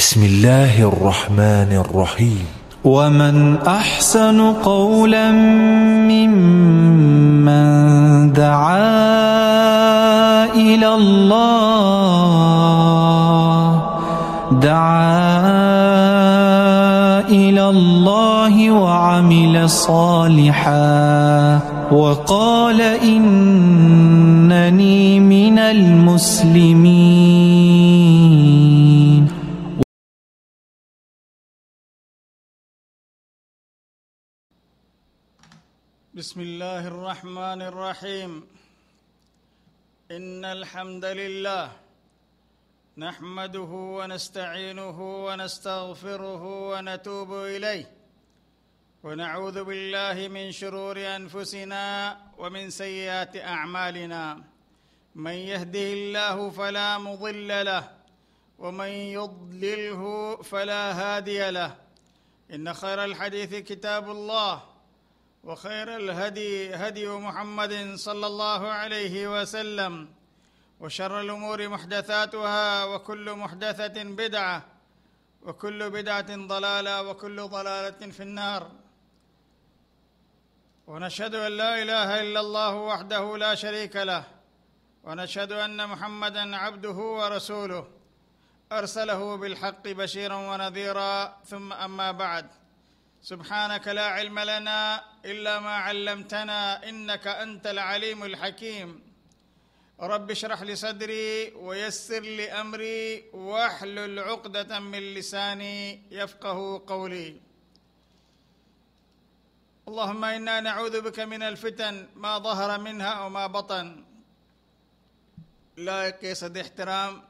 بسم الله الرحمن الرحيم ومن احسن قولا ممن دعا الى الله دعا الى الله وعمل صالحا وقال انني من المسلمين بسم الله الرحمن الرحيم ان الحمد لله نحمده ونستعينه ونستغفره ونتوب اليه ونعوذ بالله من شرور انفسنا ومن سيئات اعمالنا من يهده الله فلا مضل له ومن يضلله فلا هادي له ان خير الحديث كتاب الله وخير الهدي هدي محمد صلى الله عليه وسلم وشر الامور محدثاتها وكل محدثه بدعه وكل بدعه ضلاله وكل ضلاله في النار ونشهد ان لا اله الا الله وحده لا شريك له ونشهد ان محمدا عبده ورسوله ارسله بالحق بشيرا ونذيرا ثم اما بعد سبحانك لا علم لنا الا ما علمتنا انك انت العليم الحكيم رب اشرح لي صدري ويسر لي امري واحلل عقده من لساني يفقه قولي اللهم انا نعوذ بك من الفتن ما ظهر منها وما بطن لائق صد احترام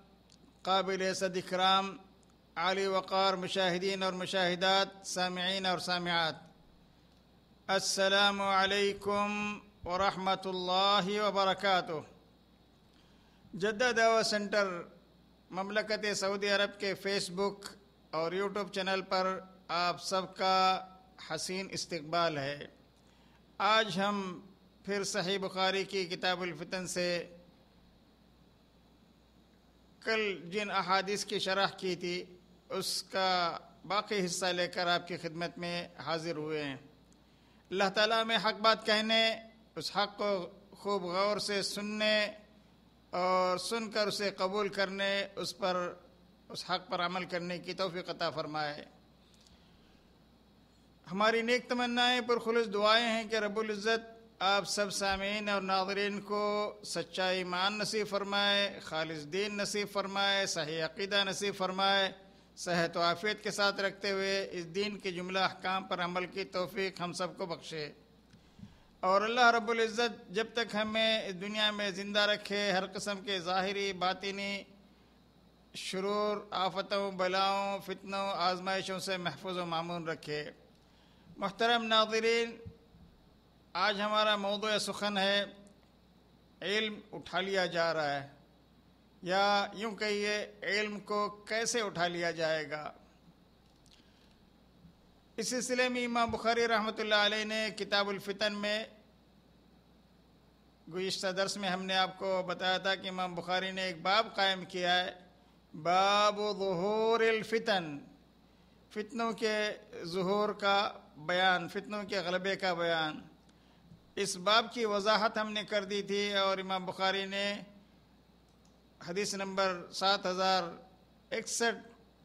قابل يسد اكرام आली वक़ार मुशाहिदीन और मुशाहिदात सामीन और सामियात असलकम वरहमतुल्लाहि वबरकातु जद्दा दावा सेंटर ममलकत सऊदी अरब के फ़ेसबुक और यूट्यूब चैनल पर आप सबका हसीन इस्तकबाल है आज हम फिर सही बुखारी की किताबुलफ़ितन से कल जिन अहादिस की शरह की थी उसका बाकी हिस्सा लेकर आपकी खिदमत में हाजिर हुए हैं अल्लाह ताला में हक बात कहने उस हक को खूब गौर से सुनने और सुनकर उसे कबूल करने उस पर उस हक पर अमल करने की तोफ़ी अता फ़रमाए हमारी नेक तमन्नाएँ खुलस दुआएँ हैं कि रबुल्ज़त आप सब सामीन और नाजरीन को सच्चा ईमान नसीब फरमाए खालिद दीन नसीब फरमाए सही अकीदा नसीब फरमाए सेहत व आफियत के साथ रखते हुए इस दिन के जुमला अहकाम पर अमल की तोफ़ी हम सबको बख्शे और अल्लाह रब्ज़त जब तक हमें इस दुनिया में ज़िंदा रखे हर कस्म के ज़ाहरी बातिनी शुरूर आफतों बलाओं फितनों आजमाइशों से महफूज व मामून रखे मोहतरम नाजरीन आज हमारा मौजू सुखन है इल्म उठा लिया जा रहा है या यूं कहिए इल्म को कैसे उठा लिया जाएगा इस सिलसिले में इमाम बुखारी रहमत ने किताबुलफ़ितन में गुज्त दर्स में हमने आपको बताया था कि इमाम बुखारी ने एक बाब कायम किया है बाब फितन फितनों के जहूर का बयान फितनों के गलबे का बयान इस बाब की वजाहत हमने कर दी थी और इमाम बुखारी ने हदीस नंबर सात हज़ार इकसठ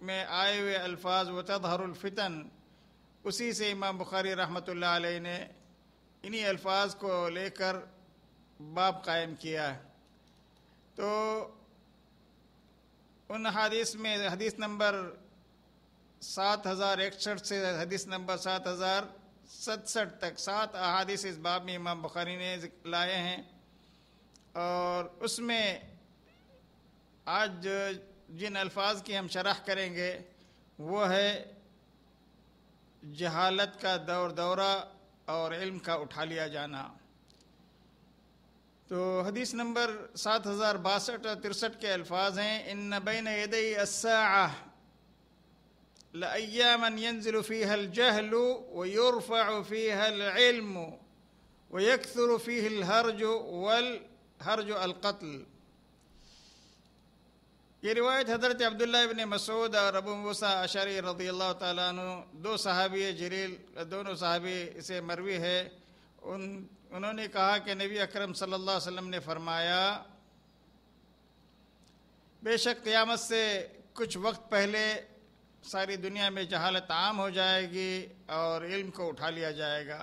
में आए हुए अल्फाज व तदहरफितन उसी से इमाम बुखारी रहमत ने इन्हीं अल्फाज को लेकर बाप कायम किया है तो उन हदीस में हदीस नंबर सात हज़ार इकसठ से हदीस नंबर सात हज़ार सतसठ तक सात अहादीस इस बाब में इमाम बुखारी ने लाए हैं और उसमें आज जिन अल्फाज की हम शरह करेंगे वो है जहालत का दौर दौरा और इल्म का उठा लिया जाना तो हदीस नंबर सात हज़ार बासठ और तिरसठ के अल्फाज हैं इन नबीन यदई लयामन यंजिलफ़ी हल जहलू वफ़ी हल इल्म वक्सरफ़ी हल जो वल जो अलकत्ल ये रिवायत हजरत अब्दुल्ला इबन मसूद और अबू मूसा अशरी रदी अल्लाह तु दो सहाबी जरील दोनों सहाबी इसे मरवी है उन उन्होंने कहा कि नबी अकरम सल्लल्लाहु अलैहि वसल्लम ने फरमाया बेशक क़यामत से कुछ वक्त पहले सारी दुनिया में जहालत आम हो जाएगी और इल्म को उठा लिया जाएगा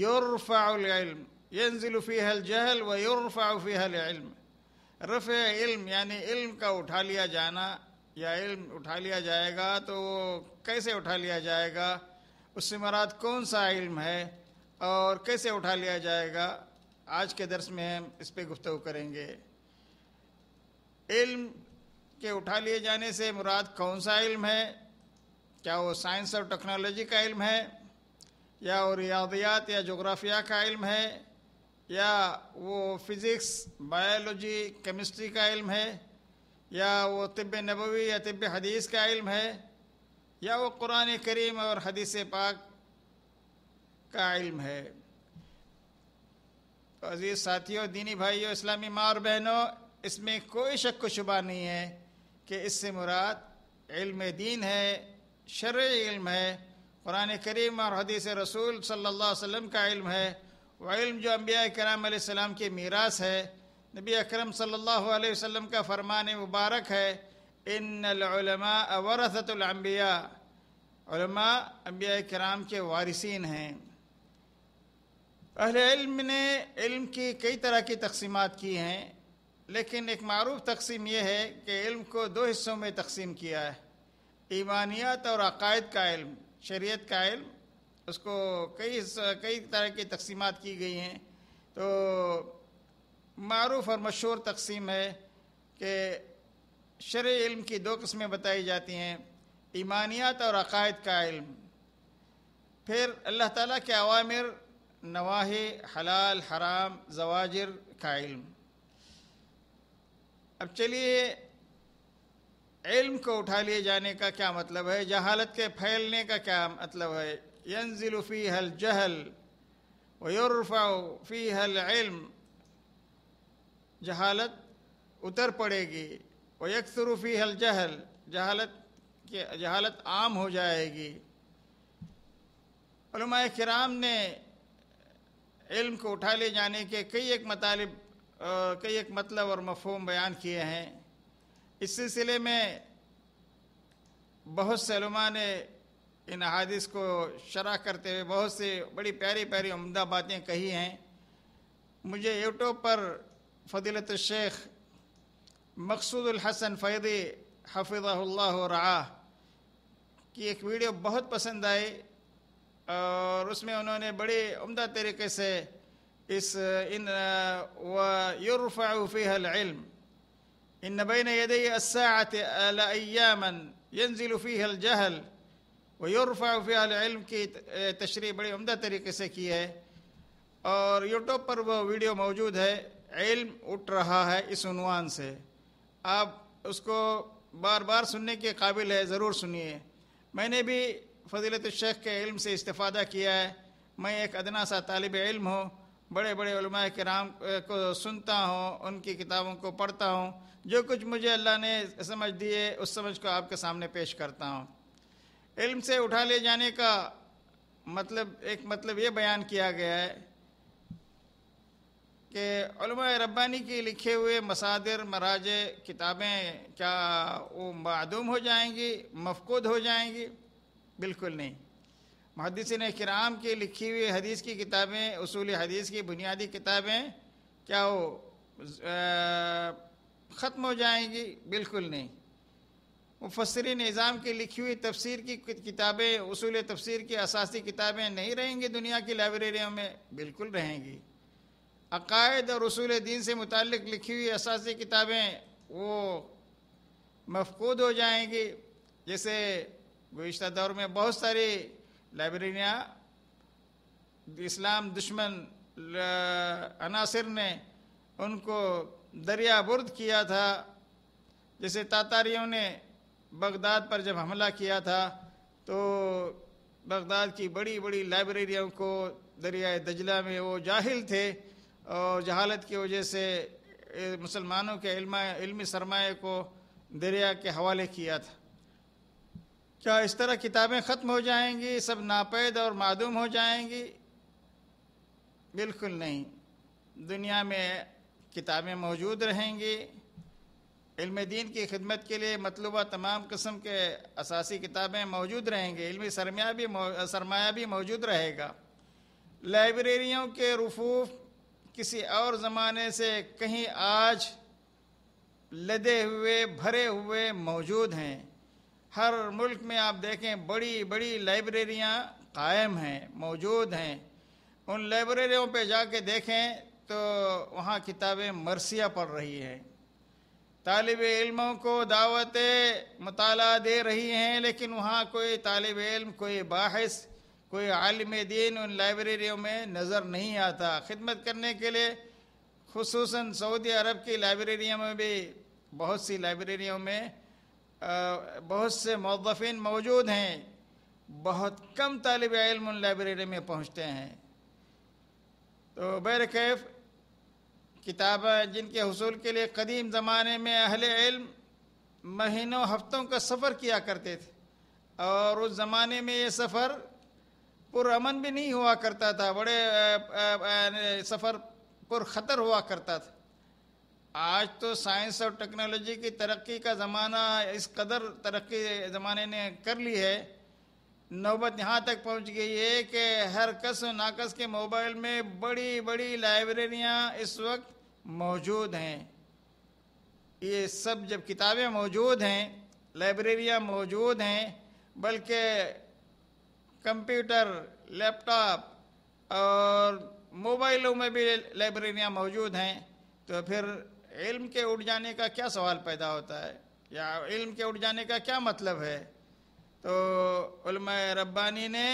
योरफ़ाउल इल्म यंजिलफ़ी हल जहल व योरफ़ाफ़ी हल इल्म रफ़ इल्म यानी इल्म का उठा लिया जाना या इल्म उठा लिया जाएगा तो कैसे उठा लिया जाएगा उससे मराद कौन सा इल्म है और कैसे उठा लिया जाएगा आज के दर्स में हम इस पर गुफ्तु करेंगे इल्म के उठा लिए जाने से मुराद कौन सा इल्म है क्या वो साइंस और टेक्नोलॉजी का इल्म है या और रियादियात या जोग्राफिया का इल्म है या वो फिज़िक्स बायोलॉजी केमिस्ट्री का इल्म है या वो तिब नबवी या तिब हदीस का इल्म है या वो कुरान करीम और हदीस पाक का इल्म है तो अजीज़ साथियों दीनी भाइयों इस्लामी माँ और बहनों इसमें कोई शक शुबा नहीं है कि इससे मुराद इल्म दीन है शर्य इल्म है कुरान करीम और हदीस रसूल सल्लल्लाहु अलैहि वसल्लम का इल्म है वम जो अम्बिया कराम सलाम की मीरास है नबी अकरम सल्लल्लाहु अलैहि वसल्लम का फरमान मुबारक है इनमा वरसतम्बिया अम्बिया कराम के वारसिन हैं अहले इल्म ने इल्म की कई तरह की तकसीमत की हैं लेकिन एक मरूफ तकसीम यह है कि इल्म को दो हिस्सों में तकसीम किया है ईमानियत और अकायद का इल्म शरीयत का इल्म उसको कई कई तरह की तकसीमत की गई हैं तो मरूफ और मशहूर तकसीम है कि शर इल्म की दो किस्में बताई जाती हैं ईमानियात और अकायद का इल्म फिर अल्लाह ताला के अवामिर नवाहे हलाल हराम जवाजिर का इल्म अब चलिए इल्म को उठा लिए जाने का क्या मतलब है जहालत के फैलने का क्या मतलब है ينزل فيها الجهل ويرفع فيها العلم जहालत उतर पड़ेगी व यकसर फी हल जहल जहालत के जहालत आम हो जाएगी कराम ने इल्म को उठा ले जाने के कई एक मतालब कई एक मतलब और मफहम बयान किए हैं इस सिलसिले में बहुत से ने इन हादिस को शराह करते हुए बहुत से बड़ी प्यारी प्यारी उमदा बातें कही हैं मुझे यूट्यूब पर फ़दीलत शेख मकसूदुल हसन फ़ैदी हफिज़ल्ला रहा की एक वीडियो बहुत पसंद आई और उसमें उन्होंने बड़े उम्दा तरीके से इस इन व इन नबीन यदई असात अयामन हल जहल वयरफ़ाफ़ियालम की तशरी बड़ी उमदा तरीके से की है और यूट्यूब पर वो वीडियो मौजूद है इल्म उठ रहा है इस उनवान से आप उसको बार बार सुनने के काबिल है ज़रूर सुनिए मैंने भी फजीलत शेख के इल्म से इस्तादा किया है मैं एक अदना सा तालब इल्म हूँ बड़े बड़े के राम को सुनता हूँ उनकी किताबों को पढ़ता हूँ जो कुछ मुझे अल्लाह ने समझ दिए उस समझ को आपके सामने पेश करता हूँ इल्म से उठा ले जाने का मतलब एक मतलब ये बयान किया गया है कि रब्बानी के लिखे हुए मसादिर मराज किताबें क्या वो मदूम हो जाएंगी मफकूद हो जाएंगी बिल्कुल नहीं महदसिन कराम की लिखी हुई हदीस की किताबें उसूल हदीस की बुनियादी किताबें क्या वो ख़त्म हो जाएंगी बिल्कुल नहीं मुफसरी निज़ाम की लिखी हुई तफसीर की किताबें उसूल तफसीर की असासी किताबें नहीं रहेंगी दुनिया की लाइब्रेरियों में बिल्कुल रहेंगी अकायद और उसूल दीन से मुतल लिखी हुई असासी किताबें वो मफकूद हो जाएंगी जैसे गुज्त दौर में बहुत सारी लाइब्रेरियाँ इस्लाम दुश्मन अनासर ने उनको दरिया बुर्द किया था जैसे तातारियों ने बगदाद पर जब हमला किया था तो बगदाद की बड़ी बड़ी लाइब्रेरियों को दरियाए दजला में वो जाहिल थे और जहालत की वजह से मुसलमानों के इल्मी सरमाए को दरिया के हवाले किया था क्या इस तरह किताबें ख़त्म हो जाएंगी सब नापैद और मादूम हो जाएंगी बिल्कुल नहीं दुनिया में किताबें मौजूद रहेंगी इल्म दीन की खिदमत के लिए मतलूबा तमाम कस्म के असासी किताबें मौजूद रहेंगे इल्मी सरमाया भी सरमाया भी मौजूद रहेगा लाइब्रेरियों के रफूफ किसी और ज़माने से कहीं आज लदे हुए भरे हुए मौजूद हैं हर मुल्क में आप देखें बड़ी बड़ी लाइब्रेरियाँ कायम हैं मौजूद हैं उन लाइब्रेरियों पर जाके देखें तो वहाँ किताबें मरसिया पढ़ रही हैं तालब इल्मों को दावत मताल दे रही हैं लेकिन वहाँ कोई तालब इल्म कोई बाहस कोई आलम दीन उन लाइब्रेरियों में नज़र नहीं आता खिदमत करने के लिए खसूस सऊदी अरब की लाइब्रेरियों में भी बहुत सी लाइब्रेरियों में बहुत से मौफ़िन मौजूद हैं बहुत कम तालब इल्म उन लाइब्रेरी में पहुँचते हैं तो बैरकैफ़ किताब जिनके हसूल के लिए कदीम ज़माने में अहल इल्म महीनों हफ्तों का सफ़र किया करते थे और उस ज़माने में ये सफ़र पुरमन भी नहीं हुआ करता था बड़े सफ़र पुरखतर हुआ करता था आज तो साइंस और टेक्नोलॉजी की तरक्की का ज़माना इस कदर तरक्की ज़माने ने कर ली है नौबत यहाँ तक पहुँच गई है कि हर कस नाकस के मोबाइल में बड़ी बड़ी लाइब्रेरियाँ इस वक्त मौजूद हैं ये सब जब किताबें मौजूद हैं लाइब्रेरियाँ मौजूद हैं बल्कि कंप्यूटर लैपटॉप और मोबाइलों में भी लाइब्रेरियाँ मौजूद हैं तो फिर इल्म के उठ जाने का क्या सवाल पैदा होता है या इल्म के उठ जाने का क्या मतलब है तो रब्बानी ने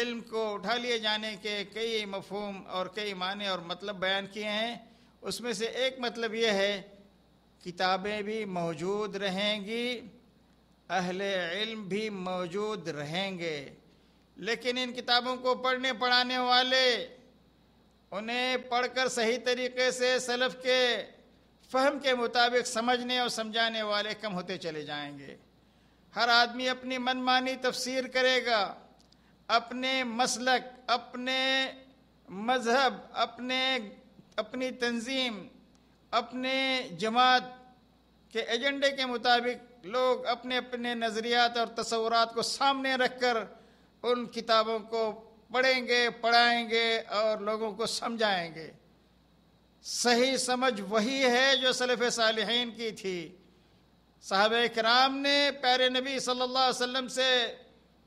इल्म को उठा लिए जाने के कई मफहम और कई माने और मतलब बयान किए हैं उसमें से एक मतलब यह है किताबें भी मौजूद रहेंगी अहल इल्म भी मौजूद रहेंगे लेकिन इन किताबों को पढ़ने पढ़ाने वाले उन्हें पढ़कर सही तरीके से सलफ के फहम के मुताबिक समझने और समझाने वाले कम होते चले जाएंगे हर आदमी अपनी मनमानी तफसीर करेगा अपने मसलक अपने मज़हब अपने अपनी तंजीम अपने जमात के एजेंडे के मुताबिक लोग अपने अपने नज़रियात और तस्वुरात को सामने रख कर उन किताबों को पढ़ेंगे पढ़ाएंगे और लोगों को समझाएंगे सही समझ वही है जो सलफ़ सालहीन की थी साहब कराम ने प्यारे नबी सल्लल्लाहु अलैहि वसल्लम से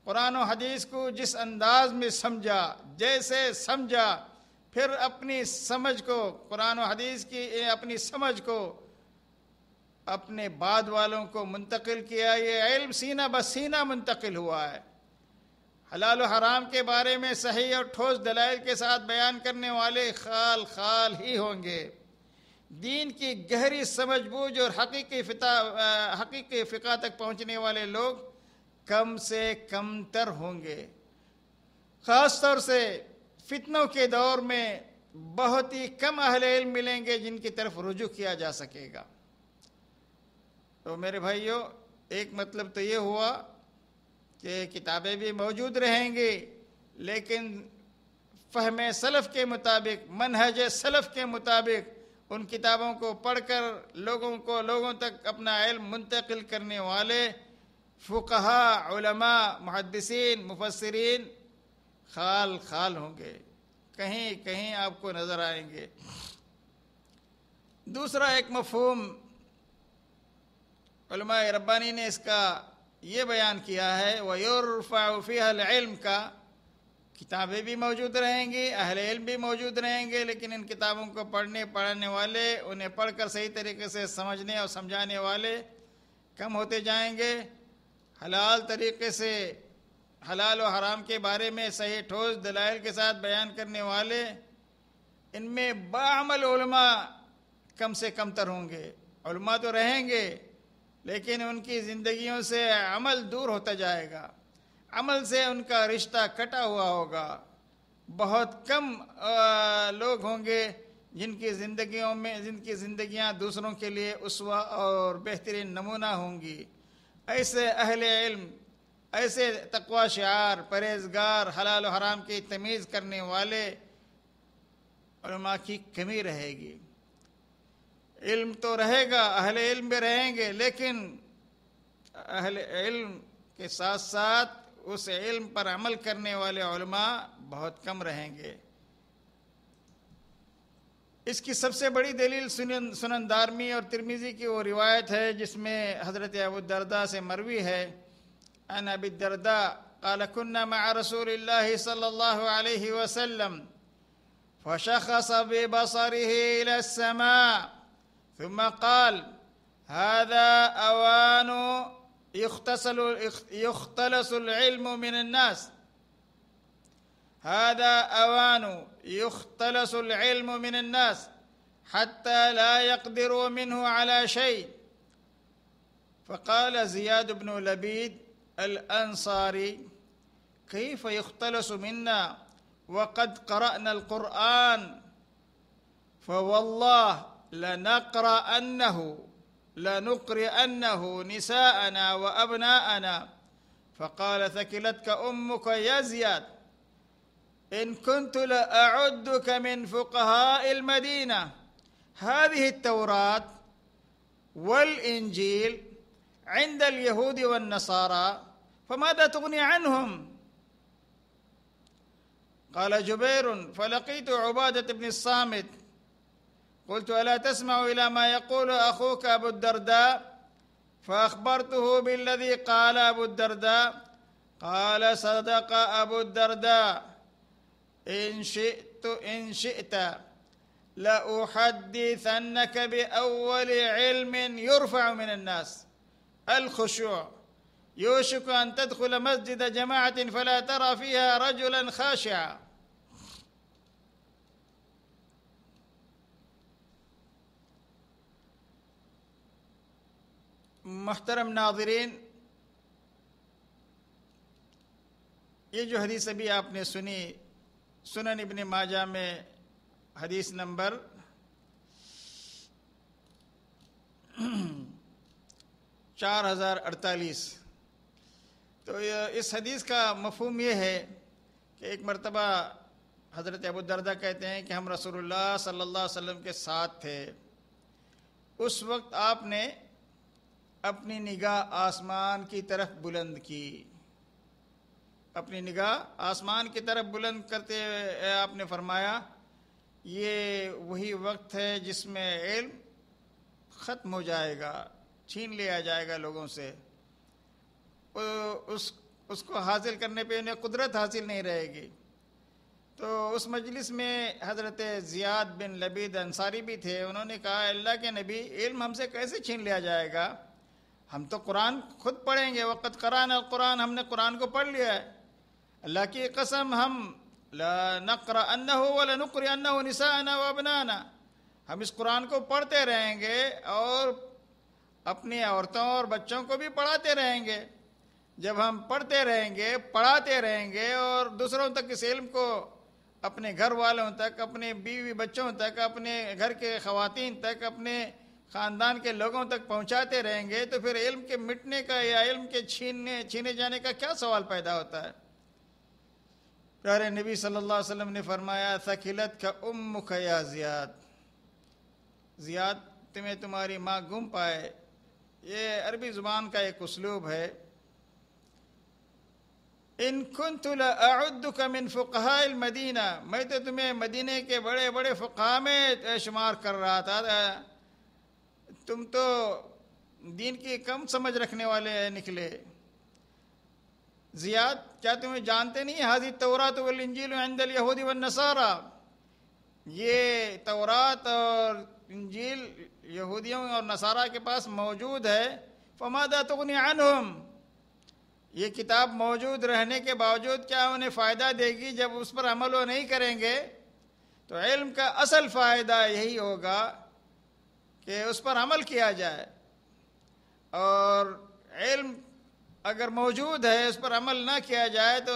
कुरान हदीस को जिस अंदाज में समझा जैसे समझा फिर अपनी समझ को कुरान हदीस की अपनी समझ को अपने बाद वालों को मुंतकिल किया ये इल्म सीना सीना मुंतकिल हुआ है हलाल हराम के बारे में सही और ठोस दलाइल के साथ बयान करने वाले खाल खाल ही होंगे दीन की गहरी समझ बूझ और हकीकी फिता हकीकी फ़िका तक पहुंचने वाले लोग कम से कम तर होंगे ख़ास तौर से फितनों के दौर में बहुत ही कम अहल मिलेंगे जिनकी तरफ रुजू किया जा सकेगा तो मेरे भाइयों एक मतलब तो ये हुआ कि किताबें भी मौजूद रहेंगी लेकिन फहम सलफ़ के मुताबिक मनहज सलफ़ के मुताबिक उन किताबों को पढ़कर लोगों को लोगों तक अपना इल्म मुंतकिल करने वाले फ़ुकहा महदसिन मुफसरीन खाल खाल होंगे कहीं कहीं आपको नजर आएंगे दूसरा एक मफहम रब्बानी ने इसका ये बयान किया है वयोरफ़ाफ़ीम का किताबें भी मौजूद रहेंगी अहल इल्म भी मौजूद रहेंगे लेकिन इन किताबों को पढ़ने पढ़ने वाले उन्हें पढ़कर सही तरीके से समझने और समझाने वाले कम होते जाएंगे हलाल तरीके से हलाल और हराम के बारे में सही ठोस दलाइल के साथ बयान करने वाले इनमें बामल उलमा कम से कम तर होंगे उलमा तो रहेंगे लेकिन उनकी ज़िंदगियों से अमल दूर होता जाएगा अमल से उनका रिश्ता कटा हुआ होगा बहुत कम लोग होंगे जिनकी ज़िंदगियों में जिनकी ज़िंदियाँ दूसरों के लिए उसवा और बेहतरीन नमूना होंगी ऐसे अहल इल्म ऐसे तकवा शार परहेजगार हलाल हराम की तमीज़ करने वाले की कमी रहेगी इल्म तो रहेगा अहले इल्म भी रहेंगे लेकिन अहले इल्म के साथ साथ उस इल्म पर अमल करने वाले बहुत कम रहेंगे इसकी सबसे बड़ी दलील सुनंदारमी और तिरमिजी की वो रिवायत है जिसमें हज़रत अबूदरदा से मरवी है عن ابي الدرداء قال كنا مع رسول الله صلى الله عليه وسلم فشخص ببصره الى السماء ثم قال هذا اوان يختصل يختلس العلم من الناس هذا اوان يختلس العلم من الناس حتى لا يقدروا منه على شيء فقال زياد بن لبيد الأنصاري كيف يختلس منا وقد قرأنا القرآن فوالله لنقرأنه لنقرئنه نساءنا وأبناءنا فقال ثكلتك أمك يا زياد إن كنت لأعدك من فقهاء المدينة هذه التوراة والإنجيل عند اليهود والنصارى فماذا تغني عنهم قال جبير فلقيت عبادة بن الصامت قلت ألا تسمع إلى ما يقول أخوك أبو الدرداء فأخبرته بالذي قال أبو الدرداء قال صدق أبو الدرداء إن شئت إن شئت لأحدثنك بأول علم يرفع من الناس الخشوع يوشك أن تدخل مسجد جماعة فلا ترى فيها رجلا خاشعا محترم یہ جو حدیث ابھی آپ نے سنی سنن ابن ماجہ میں حدیث نمبر चार हज़ार अड़तालीस तो इस हदीस का मफहम यह है कि एक मरतबा हज़रत अबू कहते हैं कि हम रसूलुल्लाह सल्लल्लाहु अलैहि वसल्लम के साथ थे उस वक्त आपने अपनी निगाह आसमान की तरफ बुलंद की अपनी निगाह आसमान की तरफ बुलंद करते आपने फरमाया ये वही वक्त है जिसमें इल्म ख़त्म हो जाएगा छीन लिया जाएगा लोगों से उस उसको हासिल करने पे उन्हें कुदरत हासिल नहीं रहेगी तो उस मजलिस में हज़रत ज़ियाद बिन लबीद अंसारी भी थे उन्होंने कहा अल्लाह के नबी इल्म हमसे कैसे छीन लिया जाएगा हम तो कुरान खुद पढ़ेंगे वक़्त कुरान और कुरान हमने कुरान को पढ़ लिया है अल्लाह की कसम हम नकर अन्ना हो वाला नुकर अन्ना हो अना वबनाना हम इस कुरान को पढ़ते रहेंगे और अपनी औरतों और बच्चों को भी पढ़ाते रहेंगे जब हम पढ़ते रहेंगे पढ़ाते रहेंगे और दूसरों तक इस इल्म को अपने घर वालों तक अपने बीवी बच्चों तक अपने घर के खातन तक अपने ख़ानदान के लोगों तक पहुंचाते रहेंगे तो फिर इल्म के मिटने का या इल्म के छीनने छीने जाने का क्या सवाल पैदा होता है प्यारे नबी सल्ला वसम ने फरमाया सखिलत का उम मुखया जियाद जियाद तुम्हें तुम्हारी माँ गुम पाए ये अरबी ज़ुबान का एक उसलूब है इन कन तुलकमिन मदीना मैं तो तुम्हें मदीने के बड़े बड़े फ़ुका में शुमार कर रहा था तुम तो दीन की कम समझ रखने वाले निकले जियाद क्या तुम्हें जानते नहीं हाजी तोरात वंजील इंजील अंदल यहूदी व नसारा ये तौरात और इंजील यहूदियों और नसारा के पास मौजूद है फमादा हम ये किताब मौजूद रहने के बावजूद क्या उन्हें फ़ायदा देगी जब उस पर अमल वो नहीं करेंगे तो इल्म का असल फ़ायदा यही होगा कि उस पर अमल किया जाए और इल्म अगर मौजूद है उस पर अमल ना किया जाए तो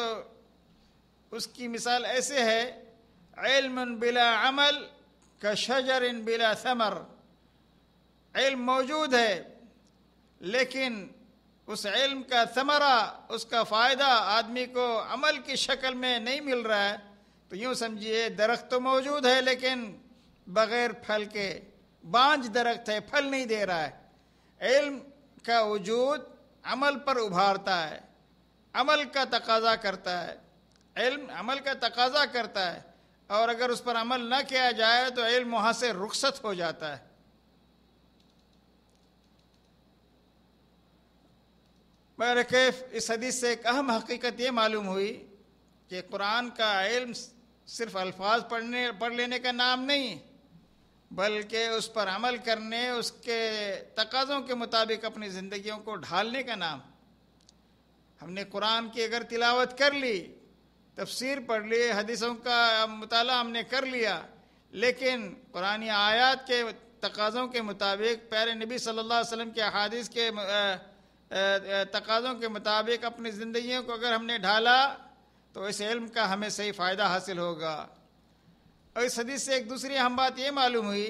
उसकी मिसाल ऐसे है इल्म बिला अमल का शजर इन बिला समर इल्म मौजूद है लेकिन उस इल्म का समरा उसका फ़ायदा आदमी को अमल की शक्ल में नहीं मिल रहा है तो यूँ समझिए दरख्त तो मौजूद है लेकिन बग़ैर फल के बांझ दरख्त है फल नहीं दे रहा है इल्म का वजूद अमल पर उभारता है अमल का तकाजा करता है इल्म अमल का तकाजा करता है और अगर उस पर अमल न किया जाए तो इल्म वहाँ से रुखसत हो जाता है मेरे कैफ इस हदीस से एक अहम हकीकत ये मालूम हुई कि कुरान का इल्म सिर्फ अल्फाज पढ़ने पढ़ लेने का नाम नहीं बल्कि उस पर अमल करने उसके तकाज़ों के मुताबिक अपनी ज़िंदगियों को ढालने का नाम हमने कुरान की अगर तिलावत कर ली तफसीर पढ़ ली हदीसों का मताल हमने कर लिया लेकिन कुरानी आयात के तकाज़ों के मुताबिक प्यारे नबी सल्लल्लाहु अलैहि वसल्लम के अहादीस के तकाज़ों के मुताबिक अपनी ज़िंदगी को अगर हमने ढाला तो इस इल्म का हमें सही फ़ायदा हासिल होगा और इस हदीस से एक दूसरी अहम बात ये मालूम हुई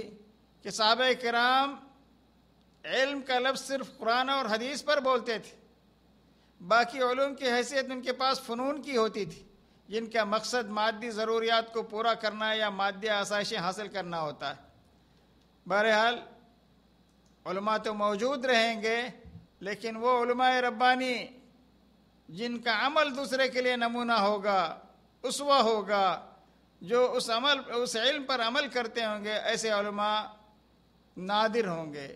कि साहब कराम इल्म का लफ्ज़ सिर्फ कुरान और हदीस पर बोलते थे बाकी की हैसियत उनके पास फ़नून की होती थी जिनका मकसद मादी ज़रूरियात को पूरा करना या मादी आसाइशें हासिल करना होता है बहरहाल तो मौजूद रहेंगे लेकिन वो उलमाए रब्बानी जिनका अमल दूसरे के लिए नमूना होगा उसवा होगा जो उस अमल उस इल्म पर अमल करते होंगे ऐसे उलमा नादिर होंगे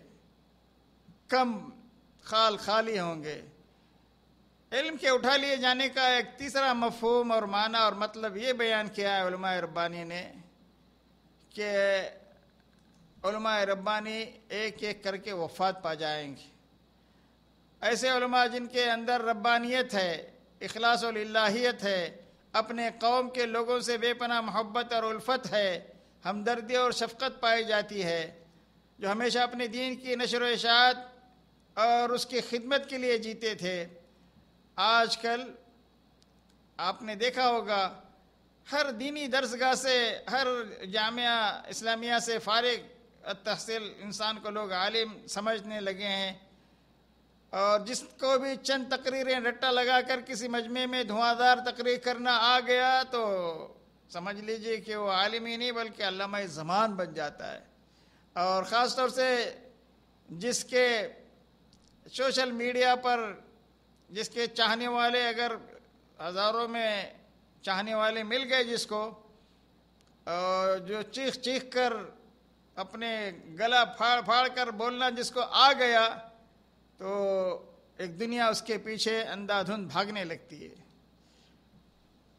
कम खाल खाली होंगे इल्म के उठा लिए जाने का एक तीसरा मफहम और माना और मतलब ये बयान किया है उलमा रब्बानी ने कि उलमा रब्बानी एक एक करके वफात पा जाएंगे ऐसे जिनके अंदर रब्बानियत है अखलास लाहियत है अपने कौम के लोगों से बेपना मोहब्बत और उल्फत है हमदर्दी और शफकत पाई जाती है जो हमेशा अपने दीन की नशर वशात और उसकी खिदमत के लिए जीते थे आजकल आपने देखा होगा हर दीनी दर्सगाह से हर जामिया इस्लामिया से फारग तहसील इंसान को लोग आलिम समझने लगे हैं और जिसको भी चंद तकरीरें रट्टा लगाकर किसी मजमे में धुआंधार तकरीर करना आ गया तो समझ लीजिए कि वो आलिम ही नहीं बल्कि अलामा ज़मान बन जाता है और ख़ास तौर से जिसके सोशल मीडिया पर जिसके चाहने वाले अगर हज़ारों में चाहने वाले मिल गए जिसको और जो चीख चीख कर अपने गला फाड़ फाड़ कर बोलना जिसको आ गया तो एक दुनिया उसके पीछे अंधाधुंध भागने लगती है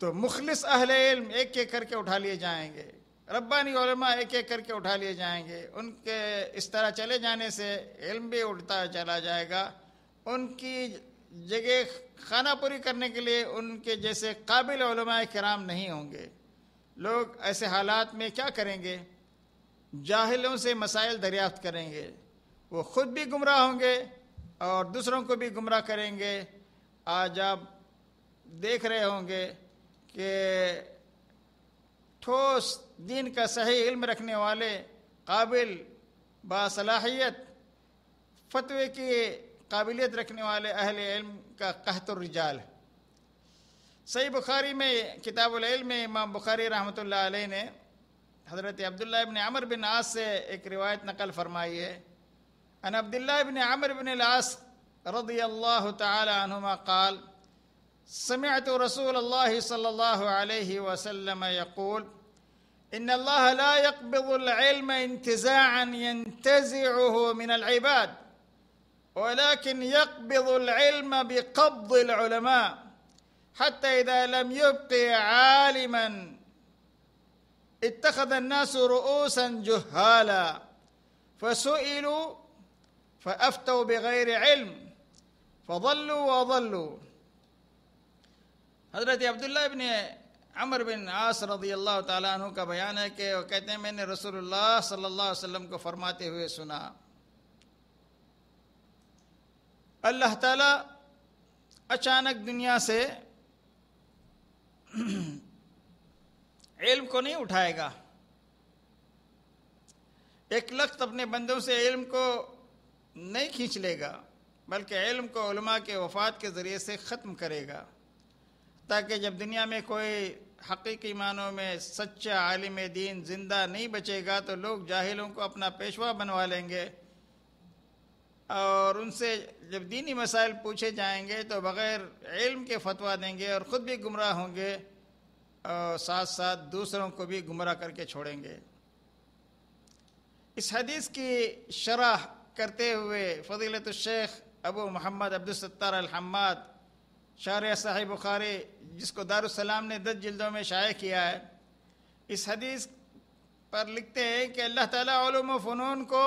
तो मुखलिस अहल इल्म एक एक करके उठा लिए जाएंगे रब्बानी ओलमा एक एक करके उठा लिए जाएंगे उनके इस तरह चले जाने से इल्म भी उठता चला जाएगा उनकी जगह खाना पूरी करने के लिए उनके जैसे काबिल कराम नहीं होंगे लोग ऐसे हालात में क्या करेंगे जाहिलों से मसाइल दरियाफ्त करेंगे वो खुद भी गुमराह होंगे और दूसरों को भी गुमराह करेंगे आज आप देख रहे होंगे कि ठोस दीन का सही इल्म रखने वाले काबिल बासलाहियत फतवे की काबिलियत रखने वाले अहल इल्म का कहतुरजाल सही बुखारी में किताबुल में इमाम बुखारी रहमत ने हज़रत अब्दुल्ला इबन अमर बिन आस से एक रिवायत नकल फरमाई है عن عبد الله بن عمرو بن العاص رضي الله تعالى عنهما قال سمعت رسول الله صلى الله عليه وسلم يقول ان الله لا يقبض العلم انتزاعا ينتزعه من العباد ولكن يقبض العلم بقبض العلماء حتى اذا لم يبق عالما اتخذ الناس رؤوسا جهالا فسئلوا فأفتوا बग़ैर इल्म फ़ल्लू वल्लू हज़रत अब्दुल्ला इबन अमर बिन आस रदी अल्लाह तु का बयान है कि वो कहते हैं मैंने रसूलुल्लाह सल्लल्लाहु अलैहि वसल्लम को फरमाते हुए सुना अल्लाह ताला अचानक दुनिया से इल्म को नहीं उठाएगा एक लख्त अपने बंदों से इल्म को नहीं खींच लेगा बल्कि इल्म को उलमा के वफात के ज़रिए से ख़त्म करेगा ताकि जब दुनिया में कोई हकीकी मानों में सच्चा आलिम दीन ज़िंदा नहीं बचेगा तो लोग जाहिलों को अपना पेशवा बनवा लेंगे और उनसे जब दीनी मसाइल पूछे जाएंगे तो बग़ैर इल्म के फतवा देंगे और ख़ुद भी गुमराह होंगे और साथ साथ दूसरों को भी गुमराह करके छोड़ेंगे इस हदीस की शराह करते हुए फजीलत शेख अबू मोहम्मद अब्दुलसत्तार अलहम्मद शार साहिब बुखारी जिसको दारुसलाम ने दस जल्दों में शाये किया है इस हदीस पर लिखते हैं कि अल्लाह ताला फ़नून को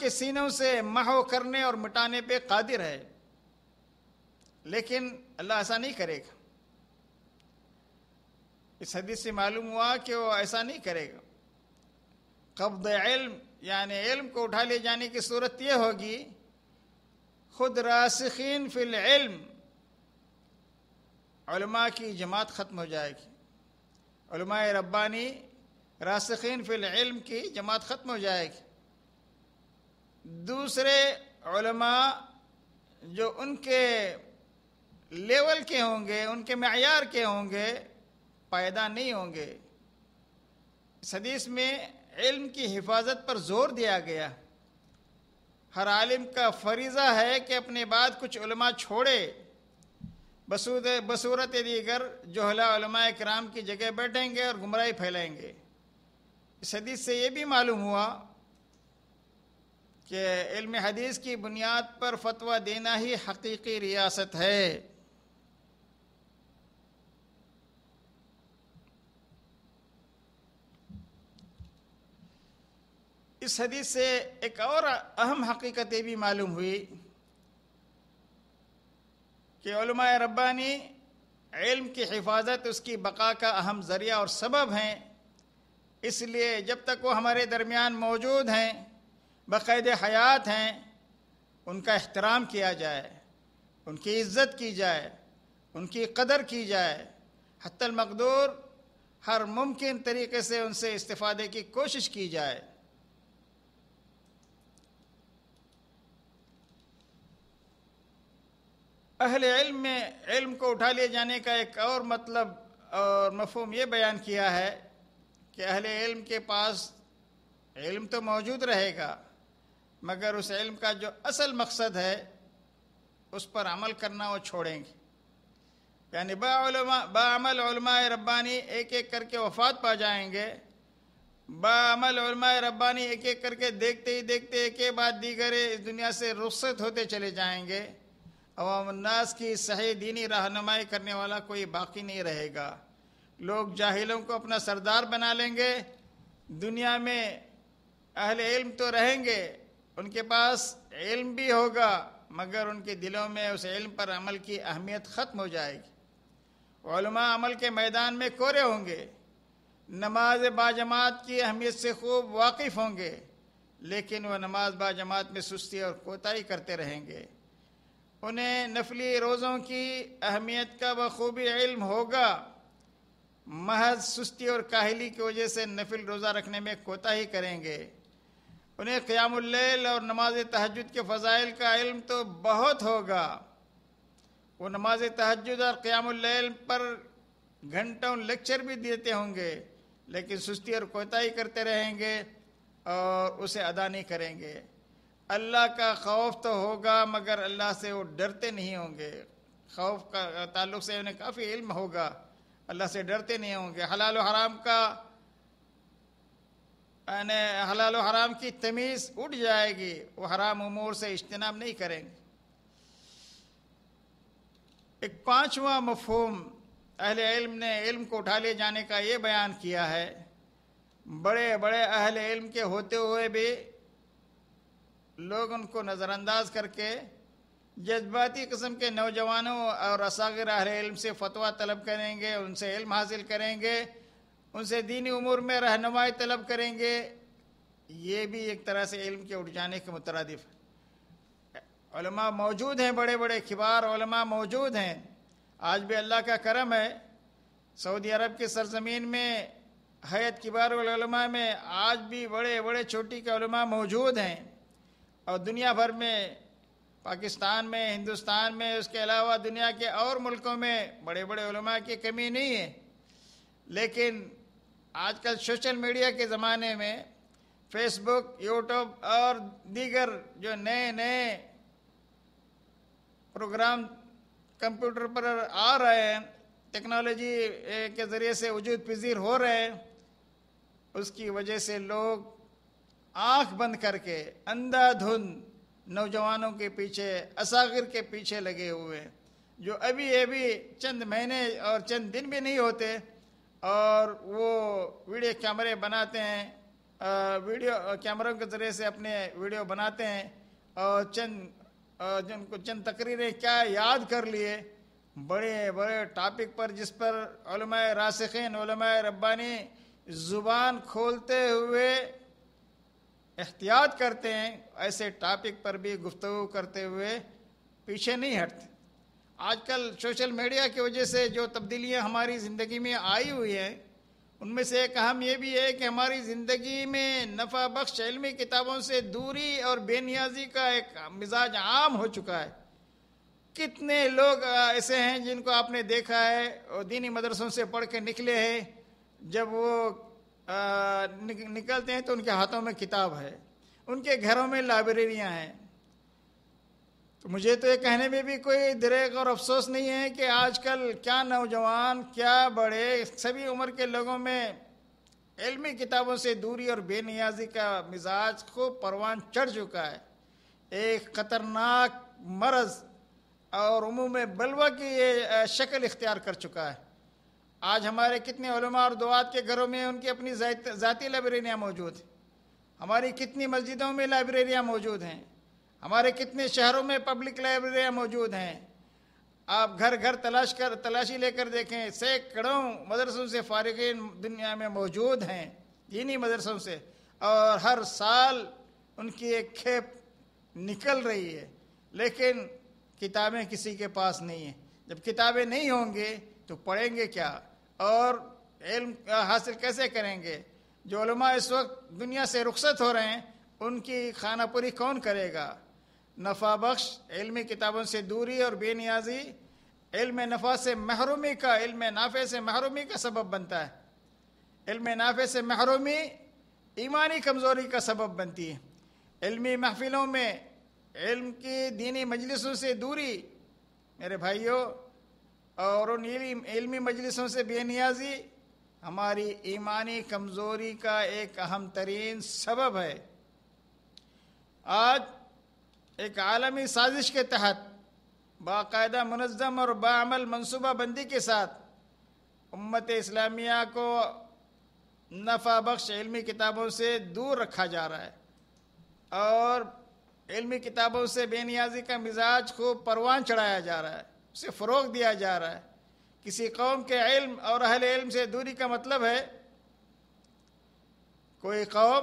के सीनों से महो करने और मिटाने पे कादिर है लेकिन अल्लाह ऐसा नहीं करेगा इस हदीस से मालूम हुआ कि वो ऐसा नहीं करेगा कब्द इल्म यानी इल्म को उठा ले जाने की सूरत यह होगी खुद रासखीन फिल उलमा की जमात ख़त्म हो जाएगी उलमा रब्बानी रासखीन फिल इल्म की जमात ख़त्म हो जाएगी दूसरे उलमा जो उनके लेवल के होंगे उनके मैार के होंगे पैदा नहीं होंगे सदीस में इल्म की हिफाजत पर जोर दिया गया हर आलिम का फरीज़ा है कि अपने बाद कुछ उलमा छोड़े बसूद बसूरत दीगर जोहला कराम की जगह बैठेंगे और गुमराही फैलाएंगे इस हदीस से ये भी मालूम हुआ कि इल्म हदीस की बुनियाद पर फतवा देना ही हकीकी रियासत है इस हदीस से एक और अहम ये भी मालूम हुई कि रब्बानी इल्म की हिफाजत उसकी बका का अहम ज़रिया और सबब हैं इसलिए जब तक वो हमारे दरमियान मौजूद हैं बायद हयात हैं उनका अहतराम किया जाए उनकी इज़्ज़त की जाए उनकी कदर की जाए हतमकदूर हर मुमकिन तरीके से उनसे इस्तेफादे की कोशिश की जाए अहल इल्म में इल्म को उठा लिए जाने का एक और मतलब और मफहम ये बयान किया है कि अहल इल्म के पास इल्म तो मौजूद रहेगा मगर उस इल्म का जो असल मकसद है उस पर अमल करना वो छोड़ेंगे यानी बामल रब्बानी एक एक करके वफात पा जाएंगे बामल रब्बानी एक एक करके देखते ही देखते एक बाद दीगर इस दुनिया से रुख्सत होते चले जाएंगे अवामन्नास की सही दीनी रहनुमाई करने वाला कोई बाकी नहीं रहेगा लोग जाहिलों को अपना सरदार बना लेंगे दुनिया में अहल इल्म तो रहेंगे उनके पास इल्म भी होगा मगर उनके दिलों में उस इल्म पर अमल की अहमियत ख़त्म हो जाएगी अमल के मैदान में कोरे होंगे नमाज बाजमात की अहमियत से खूब वाकिफ़ होंगे लेकिन वह नमाज बाजमात में सुस्ती और कोताही करते रहेंगे उन्हें नफली रोज़ों की अहमियत का बखूबी इल्म होगा महज सुस्ती और काहली की वजह से नफिल रोज़ा रखने में कोताही करेंगे उन्हें क़यामुल्लैल और नमाज तहजद के फ़जाइल का इल्म तो बहुत होगा वो नमाज तहजद और क़यामुल्लैल पर घंटों लेक्चर भी देते होंगे लेकिन सुस्ती और कोताही करते रहेंगे और उसे अदा नहीं करेंगे अल्लाह का खौफ तो होगा मगर अल्लाह से वो डरते नहीं होंगे खौफ का ताल्लुक से उन्हें काफ़ी इल्म होगा अल्लाह से डरते नहीं होंगे हलाल हराम का हलाल हराम की तमीज़ उठ जाएगी वो हराम उमूर से इज्तनाब नहीं करेंगे एक पांचवा मफहम अहले इल्म ने इल्म को उठा ले जाने का ये बयान किया है बड़े बड़े अहले इल्म के होते हुए भी लोग उनको नज़रअंदाज करके जज्बाती कस्म के नौजवानों और असागर अहल से फतवा तलब करेंगे उनसे इल्म हासिल करेंगे उनसे दीनी उमूर में रहनुमाई तलब करेंगे ये भी एक तरह से इल्म के उठ जाने के मुतरदफ है मौजूद हैं बड़े बड़े खिबार मौजूद हैं आज भी अल्लाह का करम है सऊदी अरब की सरजमीन में हयत किबार में आज भी बड़े बड़े छोटी के मौजूद हैं और दुनिया भर में पाकिस्तान में हिंदुस्तान में उसके अलावा दुनिया के और मुल्कों में बड़े बड़े उलमा की कमी नहीं है लेकिन आजकल सोशल मीडिया के ज़माने में फेसबुक यूट्यूब और दीगर जो नए नए प्रोग्राम कंप्यूटर पर आ रहे हैं टेक्नोलॉजी के ज़रिए से वजूद पजीर हो रहे हैं उसकी वजह से लोग आंख बंद करके अंधाधुन नौजवानों के पीछे असागर के पीछे लगे हुए जो अभी अभी चंद महीने और चंद दिन भी नहीं होते और वो वीडियो कैमरे बनाते हैं वीडियो कैमरों के ज़रिए से अपने वीडियो बनाते हैं और चंद जिनको चंद तकरीरें क्या याद कर लिए बड़े बड़े टॉपिक पर जिस पर रासिकीन रब्बानी ज़ुबान खोलते हुए एहतियात करते हैं ऐसे टॉपिक पर भी गुफ्तु करते हुए पीछे नहीं हटते आजकल सोशल मीडिया की वजह से जो तब्दीलियां हमारी ज़िंदगी में आई हुई हैं उनमें से एक अहम यह भी है कि हमारी ज़िंदगी में नफा बख्श इलमी किताबों से दूरी और बेनियाजी का एक मिजाज आम हो चुका है कितने लोग ऐसे हैं जिनको आपने देखा है और दीनी मदरसों से पढ़ के निकले हैं जब वो निकलते हैं तो उनके हाथों में किताब है उनके घरों में लाइब्रेरियां हैं तो मुझे तो ये कहने में भी कोई दरेक और अफसोस नहीं है कि आजकल क्या नौजवान क्या बड़े सभी उम्र के लोगों में इलमी किताबों से दूरी और बेनियाजी का मिजाज खूब परवान चढ़ चुका है एक ख़तरनाक मरज और उमू में बलवा की ये शक्ल इख्तियार कर चुका है आज हमारे कितने उलमा और दुआत के घरों में उनकी अपनी ज़ाती लाइब्रेरियाँ मौजूद हैं हमारी कितनी मस्जिदों में लाइब्रेरियाँ मौजूद हैं हमारे कितने शहरों में पब्लिक लाइब्रेरियाँ मौजूद हैं आप घर घर तलाश कर तलाशी लेकर देखें सैकड़ों मदरसों से फारगिन दुनिया में मौजूद हैं दीनी मदरसों से और हर साल उनकी एक खेप निकल रही है लेकिन किताबें किसी के पास नहीं हैं जब किताबें नहीं होंगे तो पढ़ेंगे क्या और इल्म हासिल कैसे करेंगे जो उलमा इस वक्त दुनिया से रुखसत हो रहे हैं उनकी खानापुरी कौन करेगा नफा बख्श इल्मी किताबों से दूरी और बेनियाजी इल्म नफा से महरूमी का इल्म नाफे से महरूमी का सबब बनता है इल्म नाफे से महरूमी ईमानी कमज़ोरी का सबब बनती है इल्मी महफिलों में इल्म की दीनी मजलिसों से दूरी मेरे भाइयों और उन इल्म इल्मी मजलिसों से बेनियाजी हमारी ईमानी कमज़ोरी का एक अहम तरीन सबब है आज एक आलमी साजिश के तहत बाकायदा मनज़म और बामल मनसूबा बंदी के साथ उम्मत इस्लामिया को नफा बख्श इलमी किताबों से दूर रखा जा रहा है और इलमी किताबों से बेनियाजी का मिजाज खूब परवान चढ़ाया जा रहा है उसे फ़रोग दिया जा रहा है किसी कौम के इल्म और अहल इल्म से दूरी का मतलब है कोई कौम